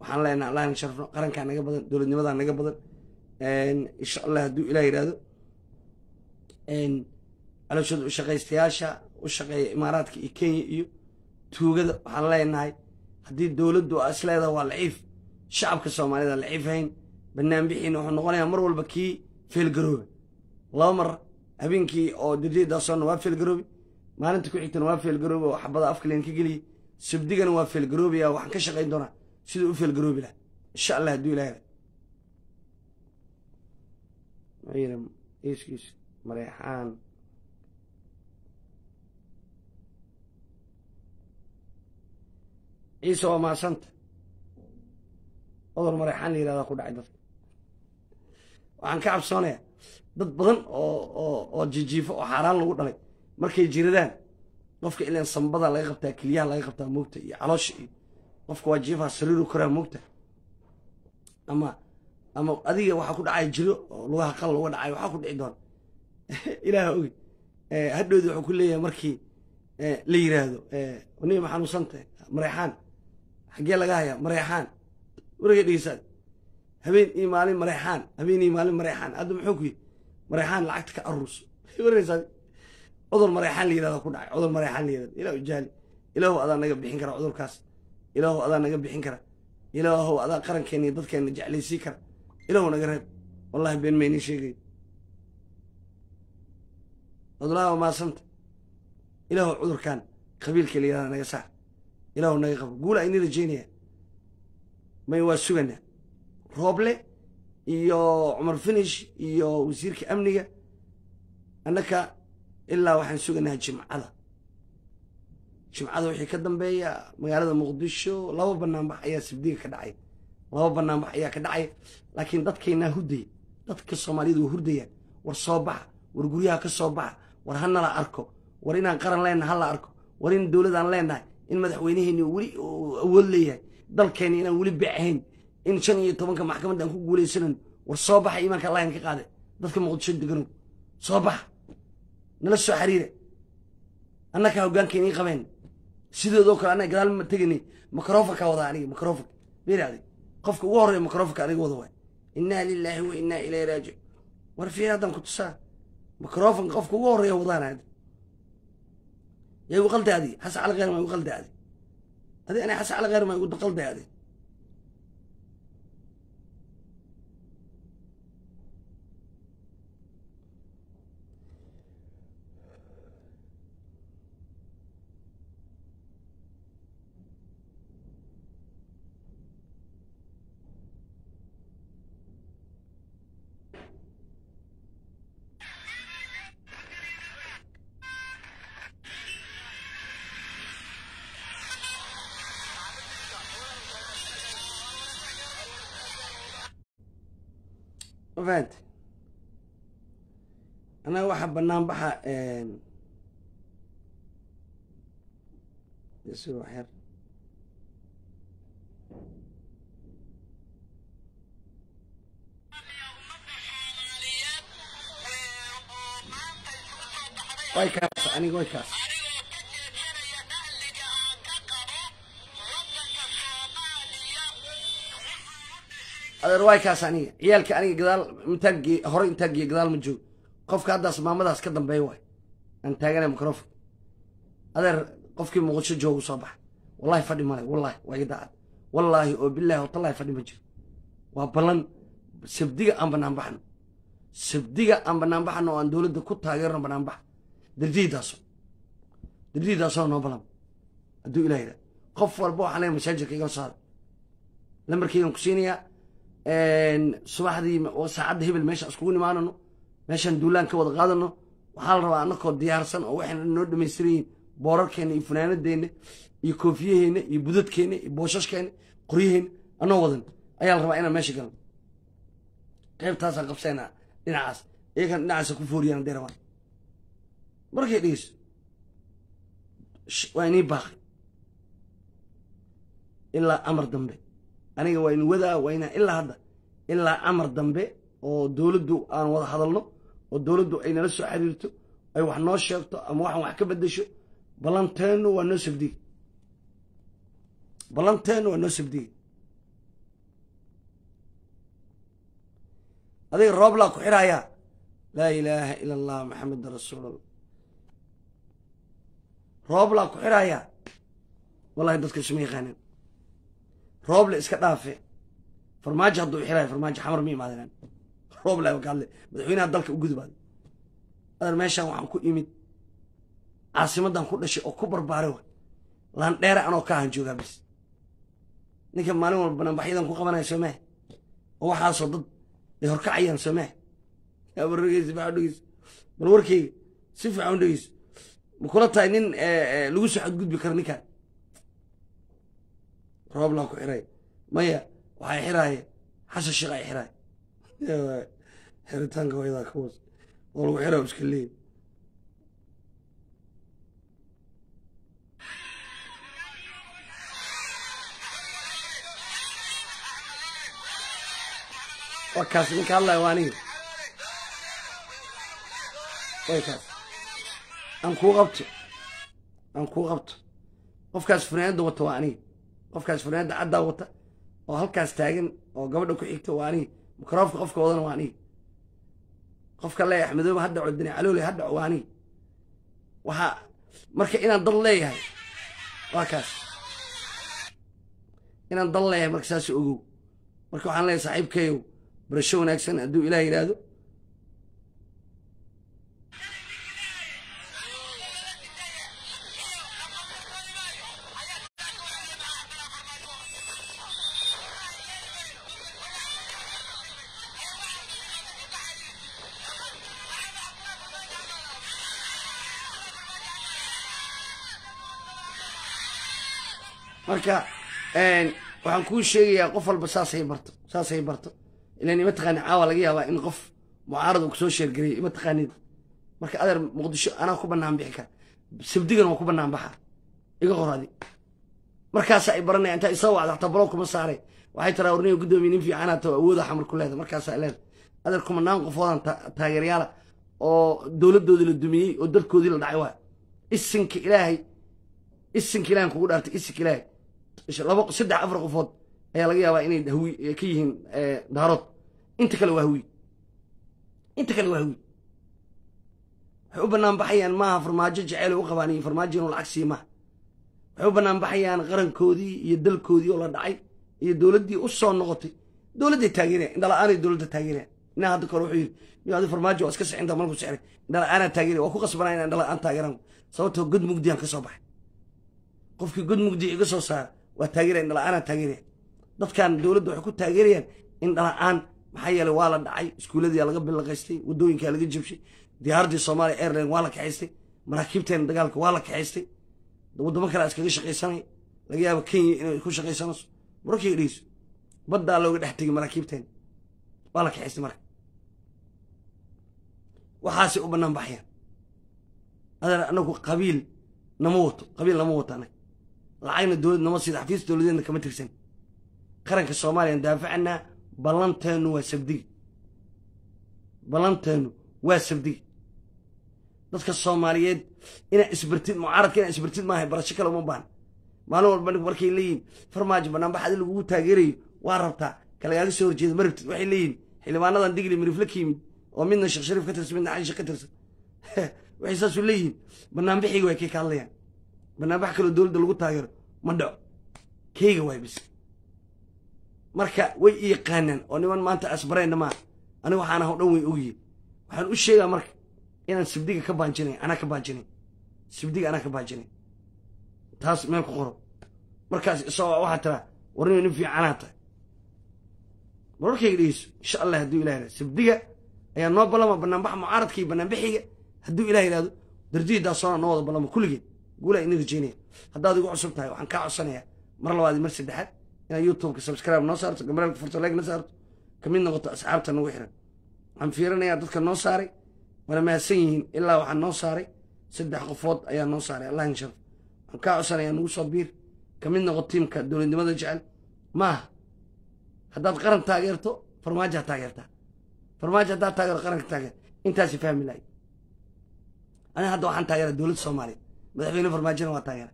waxaan leenaha allah in sharfno qarankaa naga badan dowladnimadaa naga badan insha allah hadduu ilaa yidhahdo calooshooda ushaqaystayaasha u shaqeeya imaaraadka iyo kenya iyo tuugada waxaan leenahay haddii dowladdu aa isleedaha waa laciif shacabka soomaalida laciif hayn banaanbixiina wuxuu noqonayaa mar walba kii feelgaroobe laba mar habeenkii oo dirdaasona waa feelgaroobe maalinta ku xigtana waa feelgaroobe oo xabada afkaleen ka geliyey sabdigana waa feelgaroobaya waxaan ka shaqayn doonaa siduu u feelgaroobi laha insha allah hadduu ilaah iskiis mareexaan ciise waa maasanta odol mareexaan la yihahdaa ku dhacay dadka waxaan ka cabsoonayaa dad badan oo jijiifo oo xaaraan lagu dhalay markay jiradaan qofka ilaan sambada laga qabtaa kiliyaha laga qabtaa moogta iyo caloosha iyo qofka waa jiifaha saliiru koraa moogta ama ama adiga waxaa ku dhacaya jiro oo lugaha qal looga dhacay waxaa ku dhici doona ilaaha ogi eh, hadhoodi waxuu ku leeyahay markii eh, la yiraahdo eh, aniga ma xanuusan tahay mareexaan xaggee laga hayaa mareexaan wargay dhegeysaad habeen iyo maalin mareexaan habeen iyo maalin mareexaan hadda muxuu ku yidhi mareexaan lacagta ka aruus waranaysaa cudur mareexaan la yirahda ku dhacay cudur mareexaan la yirahda ilaahu jaali ilaahu adaa naga bixin kara cudurkaas ilaahu adaa naga bixin kara ilaahu adaa qarankeena iyo dadkeenna jeclaysii kara ilaahu naga reeb wallahi been maynin sheegayo cuduraha waa maadsanta ilaahu cudurkan qabiilkii la yirahda naga saar ilaahu naga qabo guula ini rajaynayaan may waa suganaa rooble iyo cumar finish iyo wasiirka amniga annaka ilaa waxaan sugannaha jimcada jimcada wixii ka dambeeya magaalada muqdisho laba banaanbax ayaa sibdiga ka dhacay laba banaanbax ayaa ka dhacay laakiin dadkaynaa hurdaya dadka soomaalidu waa hurdayaan war soo baxa war guryaha ka soo baxa war ha nala arko war inaan qaran leennaha ha la arko war in dowladaan leennahay in madaxweynaheenni weli awood leeyahay dalkeenna inaan weli becahayn in shan iyo tobanka aan ku guulaysanan war soo baxa iimaanka layan ka qaade dadka muqdisho deganow soo baxa nala soo xiriire annakaa hoggaanka inay qabeen sidoodoo kale annaga gadaal ma teganay makrofanka wadaa aniga makrofanka ma qofka ugu horreeya makrofanka aniga wada waay innaa lilaahi wa innaa ilayhi raajic war fiir haddaan ku tusaa makrofanka qofka ugu horreeya wadaana yaa igu qaldaadi xasan cali kheyr maa igu qaldaadi adi aniga xasan cali kheyr maa igu qaldaadi ogaad annaga waxa banaan baxa subaxyar way kaas aniga way kaas adeer waay aniga ciyaalka aniga gadaal intaange hore intaan geeya gadaal ma joogo qofka haddaas maamadaas ka dambeey waay aan taagana microfon adeer qofkii muqdisho joogu soo baxa wallahi fadhi male wallahi waa iga daacad wallaahi oo bilaahi oo tallaahi fadhi ma jiro waa ballan sabdiga aan bannaan baxno sabdiga aan bannaan baxno oo aan dowladda ku taageerno bannaan bax dardiidaaso dardiidaasoo noo balan hadduu ilaa yidhaa qof walba waxaan leeya masaajirka igala soo haday ku siinayaa subaxdii oo saacadda hebel meesha iskugu nimaanano meeshaan duulaan ka wada qaadano waxaa la rabaa annakoo diyaarsan oo waxayna noo dhammaystiran dhamaystiranyihin boorarkeenna iyo funaanadeenna iyo koofiyaheenna iyo budadkeenna iyo booshashkeenna qoryaheenna anoo wadan ayaa la rabaa inaan meesha galno qaybtaasaan qabsaynaa dhinacaas iyagan dhinacaasa ku fooriyaan hadday rabaan markay dhegeyso waa inii baaqay ilaa amar dambe aniga waa in wadaa waa ilaa hadda ilaa amar dambe oo dowladdu aan wada hadalno oo dowladdu ay nala soo xiriirto ay wax noo sheegto ama waxaan wax ka bedesho balanteennu waa noo sabdiye balanteennu waa noo sabdiye adiga rooblaa ku xidhayaa laa ilaaha ila allah maxameda rasuulalla rooblaa ku xidhayaa wallahi dadka isuma yaqaaneen rooble iska dhaafe farmaajo hadduu xiraay farmaajo xamar ma imaadeen rooble kaadle madaxweynaha dalka u gudbaad adeer meeshan waxaan ku imid caasimaddan ku dhashay oo ku barbaaray wa laandheere anoo ka ahan joogaa bis ninka maalin walba nambaxyadan ku qabanaya soomaaha oo waxaasoo dad ay horkacayaan soomaaha abargeysabaadhegeysa bal warkeyga si fiican dhegeysa ma kula tahay nin eh, eh, lagu soo xadgudbi karo ninkaan roblan ku xiray maya waxay xiraaye xasan sheekh ay xiraay xiritaanka hooyadaa kuwas oo lagu xiraa iska leey waa kaas ninka hadlaya waa anigi wakaas aan kuu qabto aan kuu qabto qofkaas funaanada wato waa anigi qofkaas funaanada caddaa wata oo halkaas taagan oo gabadha ku xigta waa anigi mikroofka qofkoodana waa anigi qofka leeyahay axmedoobe hadda codine caloole dhaco waa anigi waxaa marka inaan dal leeyahay waa kaas inaan dal leeyahay marka saas ogow marka waxaan leeyahay saaxiibkeeyow barasho wanaagsan hadduu ilaah yidhaahdo marka waxaan kuu sheegayaa qof walba saasay barto saasay marto ilan mataqaani caawa laga yaabaa in qof mucaarad uu kusoo sheergareeyo mataqaanid marka adeer muqdisho anaa ku bannaan bixi kara sabdigan waa ku bannaan baxa iga qor adi markaasaa i baranaya intaa isa wacda xataa balow kuma saare waxay taraa warniga guddoomiye nin fiicanaa tao awoodaxa marku leeda markaasaa leeda adeer kumanaan qofoodan taageeryaala oo ah dowladdoodii la dumiyey oo dalkoodii la dhacay waay isinka ilaahay isinka ilahan kugu dhaartay isinka ilaahay laba saddex afar qofood ayaa laga yaabaa inay hawi ka yihiin eh, daarood inta kale waa hawi inta kale waa hawi waxay u banaan baxayaan maaha farmaajo jaceylo u qabaan iyo farmaajona lacagsiiya maaha waxay u bannaan baxayaan qarankoodii iyo dalkoodii oo la dhacay iyo dowladdii u soo noqotay dowladday taageeraya indhala dowladda taageeraya inaa hadda kole wuxuu yidhi niyo adi farmaajo waa iska sixinta malku sixray indhala-aanaa waa ku qasbanaa ina indhala-aan taageeraan god mugdiyaan ka soo baxay qofkii god mugdi iga soo saara waa taageeraya indhala-aanaan taageeraya dadkan dowladda waxay ku taageerayaan indhala-aan maxaa yeeley waa la dhacay iskuulladiia laga billaqaystay waddooyinkaa laga jabshay diyaaraddii soomaaliya airline waa la kaxaystay maraakiibteena dagaalka waa la kaxaystay waddamo kalea iskaga shaqaysanay laga yaaba kenya inay ku shaqaysanayso mararkayga dhegeyso baddaa looga dhex tegay maraakiibteena waa la kaxaystay marka waxaasay u bannaan baxayaan adana anagu qabiil nama wato qabiil nama wato annaga lacagna dowladna ma sida xafiis dowladeedna kama tirsan qaranka soomaaliyan daafacana ballanteenu waa sabdigi ballanteenu waa sabdigi dadka soomaaliyeed inaa isbartid mucaaradka inaa isbartid maahay barasho kale uma baana maalin walba ninku markay leeyihin farmaajo banaanbax adi lagugu taageerayo waa rabtaa kalagaaga soo horjeeda ma rabtid waxay leeyihin xildhibaanadan digli mirifle ka yimid oo midna sheekh shariif ka tirsan midna xanshe ka tirsan waxay saasuu leeyihiin banaanbaxayga way kay ka hadlayaan banaanbax kaloo dowladda lagu taageero madho keyga waay bis marka way i yaqaanaan oo niman maanta asbareenna maa aniga waxaan ahaw dhan way ogyihin waxaan u sheegaa marka inaan sibdiga ka baanjinay anaa ka baanjinay sibdiga anaa ka baanjinay taas meel ku qoro markaas isagoo ah waxaa tiraa warniyo nin fiicanaa tahay wararkayga dhegeyso insha allah hadduu ilah yihahdo sibdiga ayaa noo ballama banaanbax mucaaradka iyo banaanbaxiga hadduu ilah yidhahdo dardihidaa soona noo wada ballama kulligeed guul aynu rajaynaya haddaad igu cusub tahay waxaan kaa codsanaya mar labaad mar saddexaad inaad youtubeka subscribe noo saarto gambaraalka furto leg noo saarto kamid noqoto asxaabta nagu xiran waxaan fiirinayaa dadka noo saaray wana mahadsan yihiin ilaa waxaa noo saaray saddex qofood ayaa noo saaray allah in sharaf waxaan kaa codsanayaa nagu soo biir kamid noqo tiimka dowladnimada jecel maaha haddaad qaran taageerto farmaajo ha taageertaa farmaajo haddaad taageerto qaranka taageer intaasi fahmi lahay aniga hadda waxaan taageeraa dowladda soomaaliya madaxweyne farmaajona waa taageera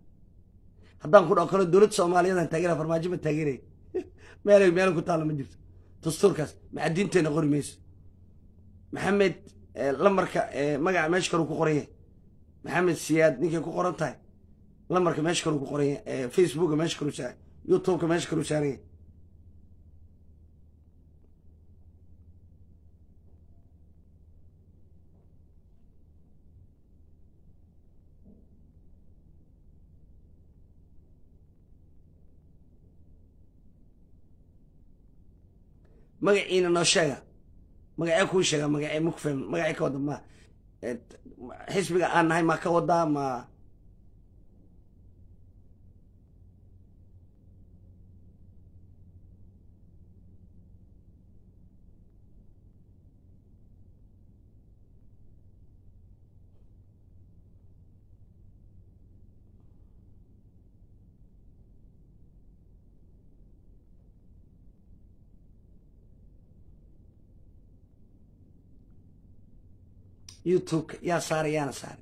haddaan ku kudhao kalo dowladda soomaaliyadan taageera farmaajo ma taageeray meel meela ku taalla ma jirto dastuurkaas maxadiinteenna qori mayso maxamed eh, lamarka eh, magaca meesha kaleu ku qoran yahay maxamed siyaad ninkay ku qoran tahay lamarka meesha kaleu ku qoran yahay eh, facebooka meesha kaleu saaray youtubeka meesha kaleu saaran yahay magaciina noo sheega magacee kuu sheega magacee mukfem magacee ka wada ma xisbiga aan nahay ma ka wadaa ma youtubeka yaa saaray yaana saaray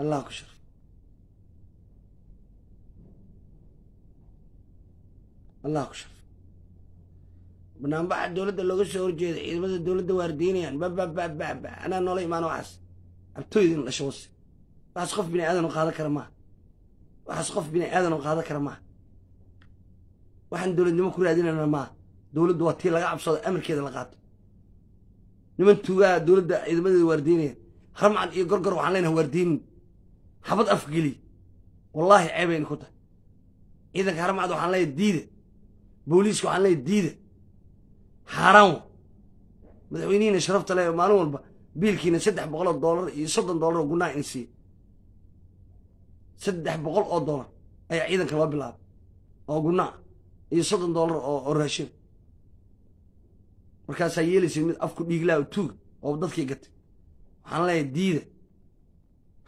allah ku shar allah ku shar banaanbaxa dowladda looga soo horjeeda ciidamada dowladda waardiinayaan bababababa anaa noola imaan waxaas abtooydin dhasho wasi waxaas qof bini aadan u qaadan kara maa waxaas qof bini aadan u qaadan kara maaha waxaan dowladnimo ku raadinayna maaha dowladdu waa tii laga cabsado amarkeeda la qaato niman tuugaa dowladda ciidamadeeda waardiinaya ramcan iyo gorgor waxaan leynaha waardiinin habad afgeli wallaahi ceebayna ku tahay ciidanka haramcad waxaan leeyahay diida booliiska waxaan leeyahay diida xaaraan madaxweynihiina sharafta le maalin walba biilkiina saddex boqoloo doolar iyo soddon doolar oo gunaa in siiya saddex boqol oo doolar ayaa ciidanka loo bilaabay oo gunaa iyo soddon doolar oo raashin markaasaa yeelaysid mid afku dhiiglaa oo tuuga oo dadkii gatay waxaan leeyahay diida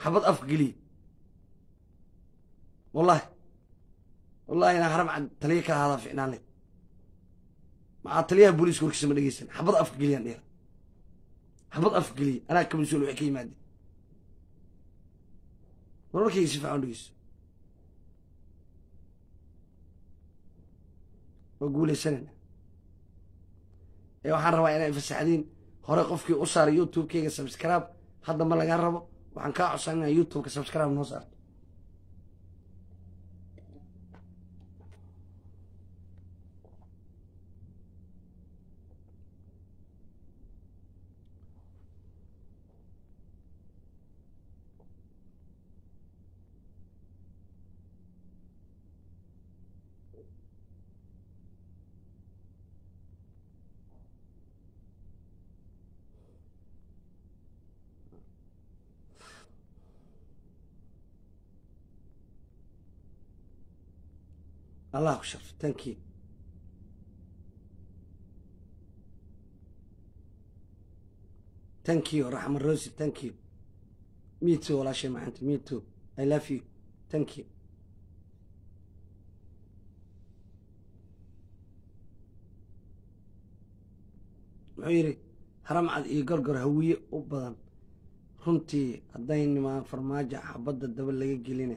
habad geliya wallaahi wallahi inaa harab taliya ka ahaada ficnaan leed maxaa taliyaha booliiska warkiisa ma dhegeysan xabad afka afgeliyaan dheera afka geliya anaa ka kabulsool waxay ka yimaadeen war si fiican dhegeyso waa guulaysanayna waxaan rabaa inaa fasaxdiin hore qofkii u saaray youtubekeyga subscribe hadda ma lagaa rabo waxaan kaa codsanaa youtubeka subscribe noo saarto allah ku shar tankii thank you raxman rosi thank you meto walaashay maanta meto i love you thank you muxuu yidhi haramcad iyo gorgor hawiye u badan runtii hadday nimaan farmaajo xabadda daba laga gelina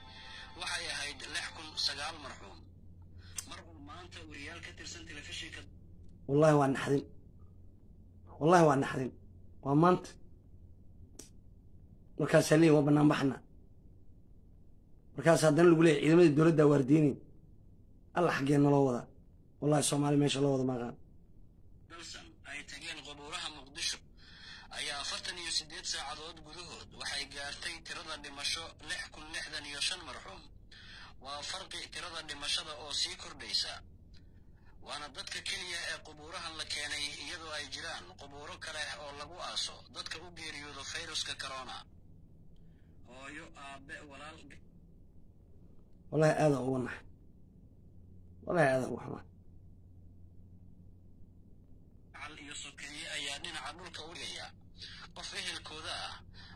waxay ahayd lix kun sagaal marxuum mar uu maanta weriyaal ka tirsan telefishinka wallahi waa naxdin wallahi waa naxdin waa maanta markaasaa leeyihin waa bannaan baxna markaas haddana lagu leeyay ciidamada dowladdaa waardiinayn alla xaggeen naloo wada wallahi soomaaliya meesha loo wada maaqaan iyo siddeed saacadood gudahood waxay gaartay tirada dhimasho lix kun lixdan iyo shan marxuum waa farqi tirada dhimashada oo sii kordhaysa waana dadka keliya ee qubuurahan la keenay iyadoo ay jiraan qubuuro kale oo lagu aaso dadka u geeriyooda fayruska corona hooyo aabe walaal wallahi aada uga nax wallahi aada uga xuma iyo sokeeye ayaa dhinaca dhulka u dhigaya qof ehelkooda ah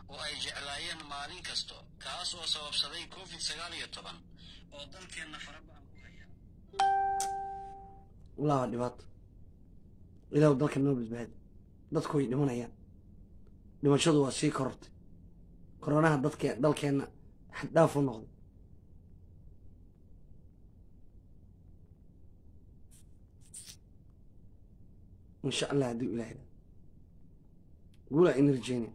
oo ay jeclaayeen maalin kasto kaas oo sababsaday covid sagaal iyo toban oo dalkeenna farabadan ku haya wallaahi dhibaato ilaahu dalka noo badbaadi dadku way dhimanayaan dhimashadu waa sii korortay koronaha dadke dalkeenna xaddhaaf u noqday insha allah hadduu ilahay gula ayna rajaynayn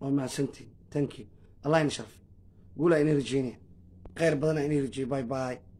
waa mahadsantiin tanki allah ina sharfay gula ayna rajaynaya kheyr badana ina rajay bay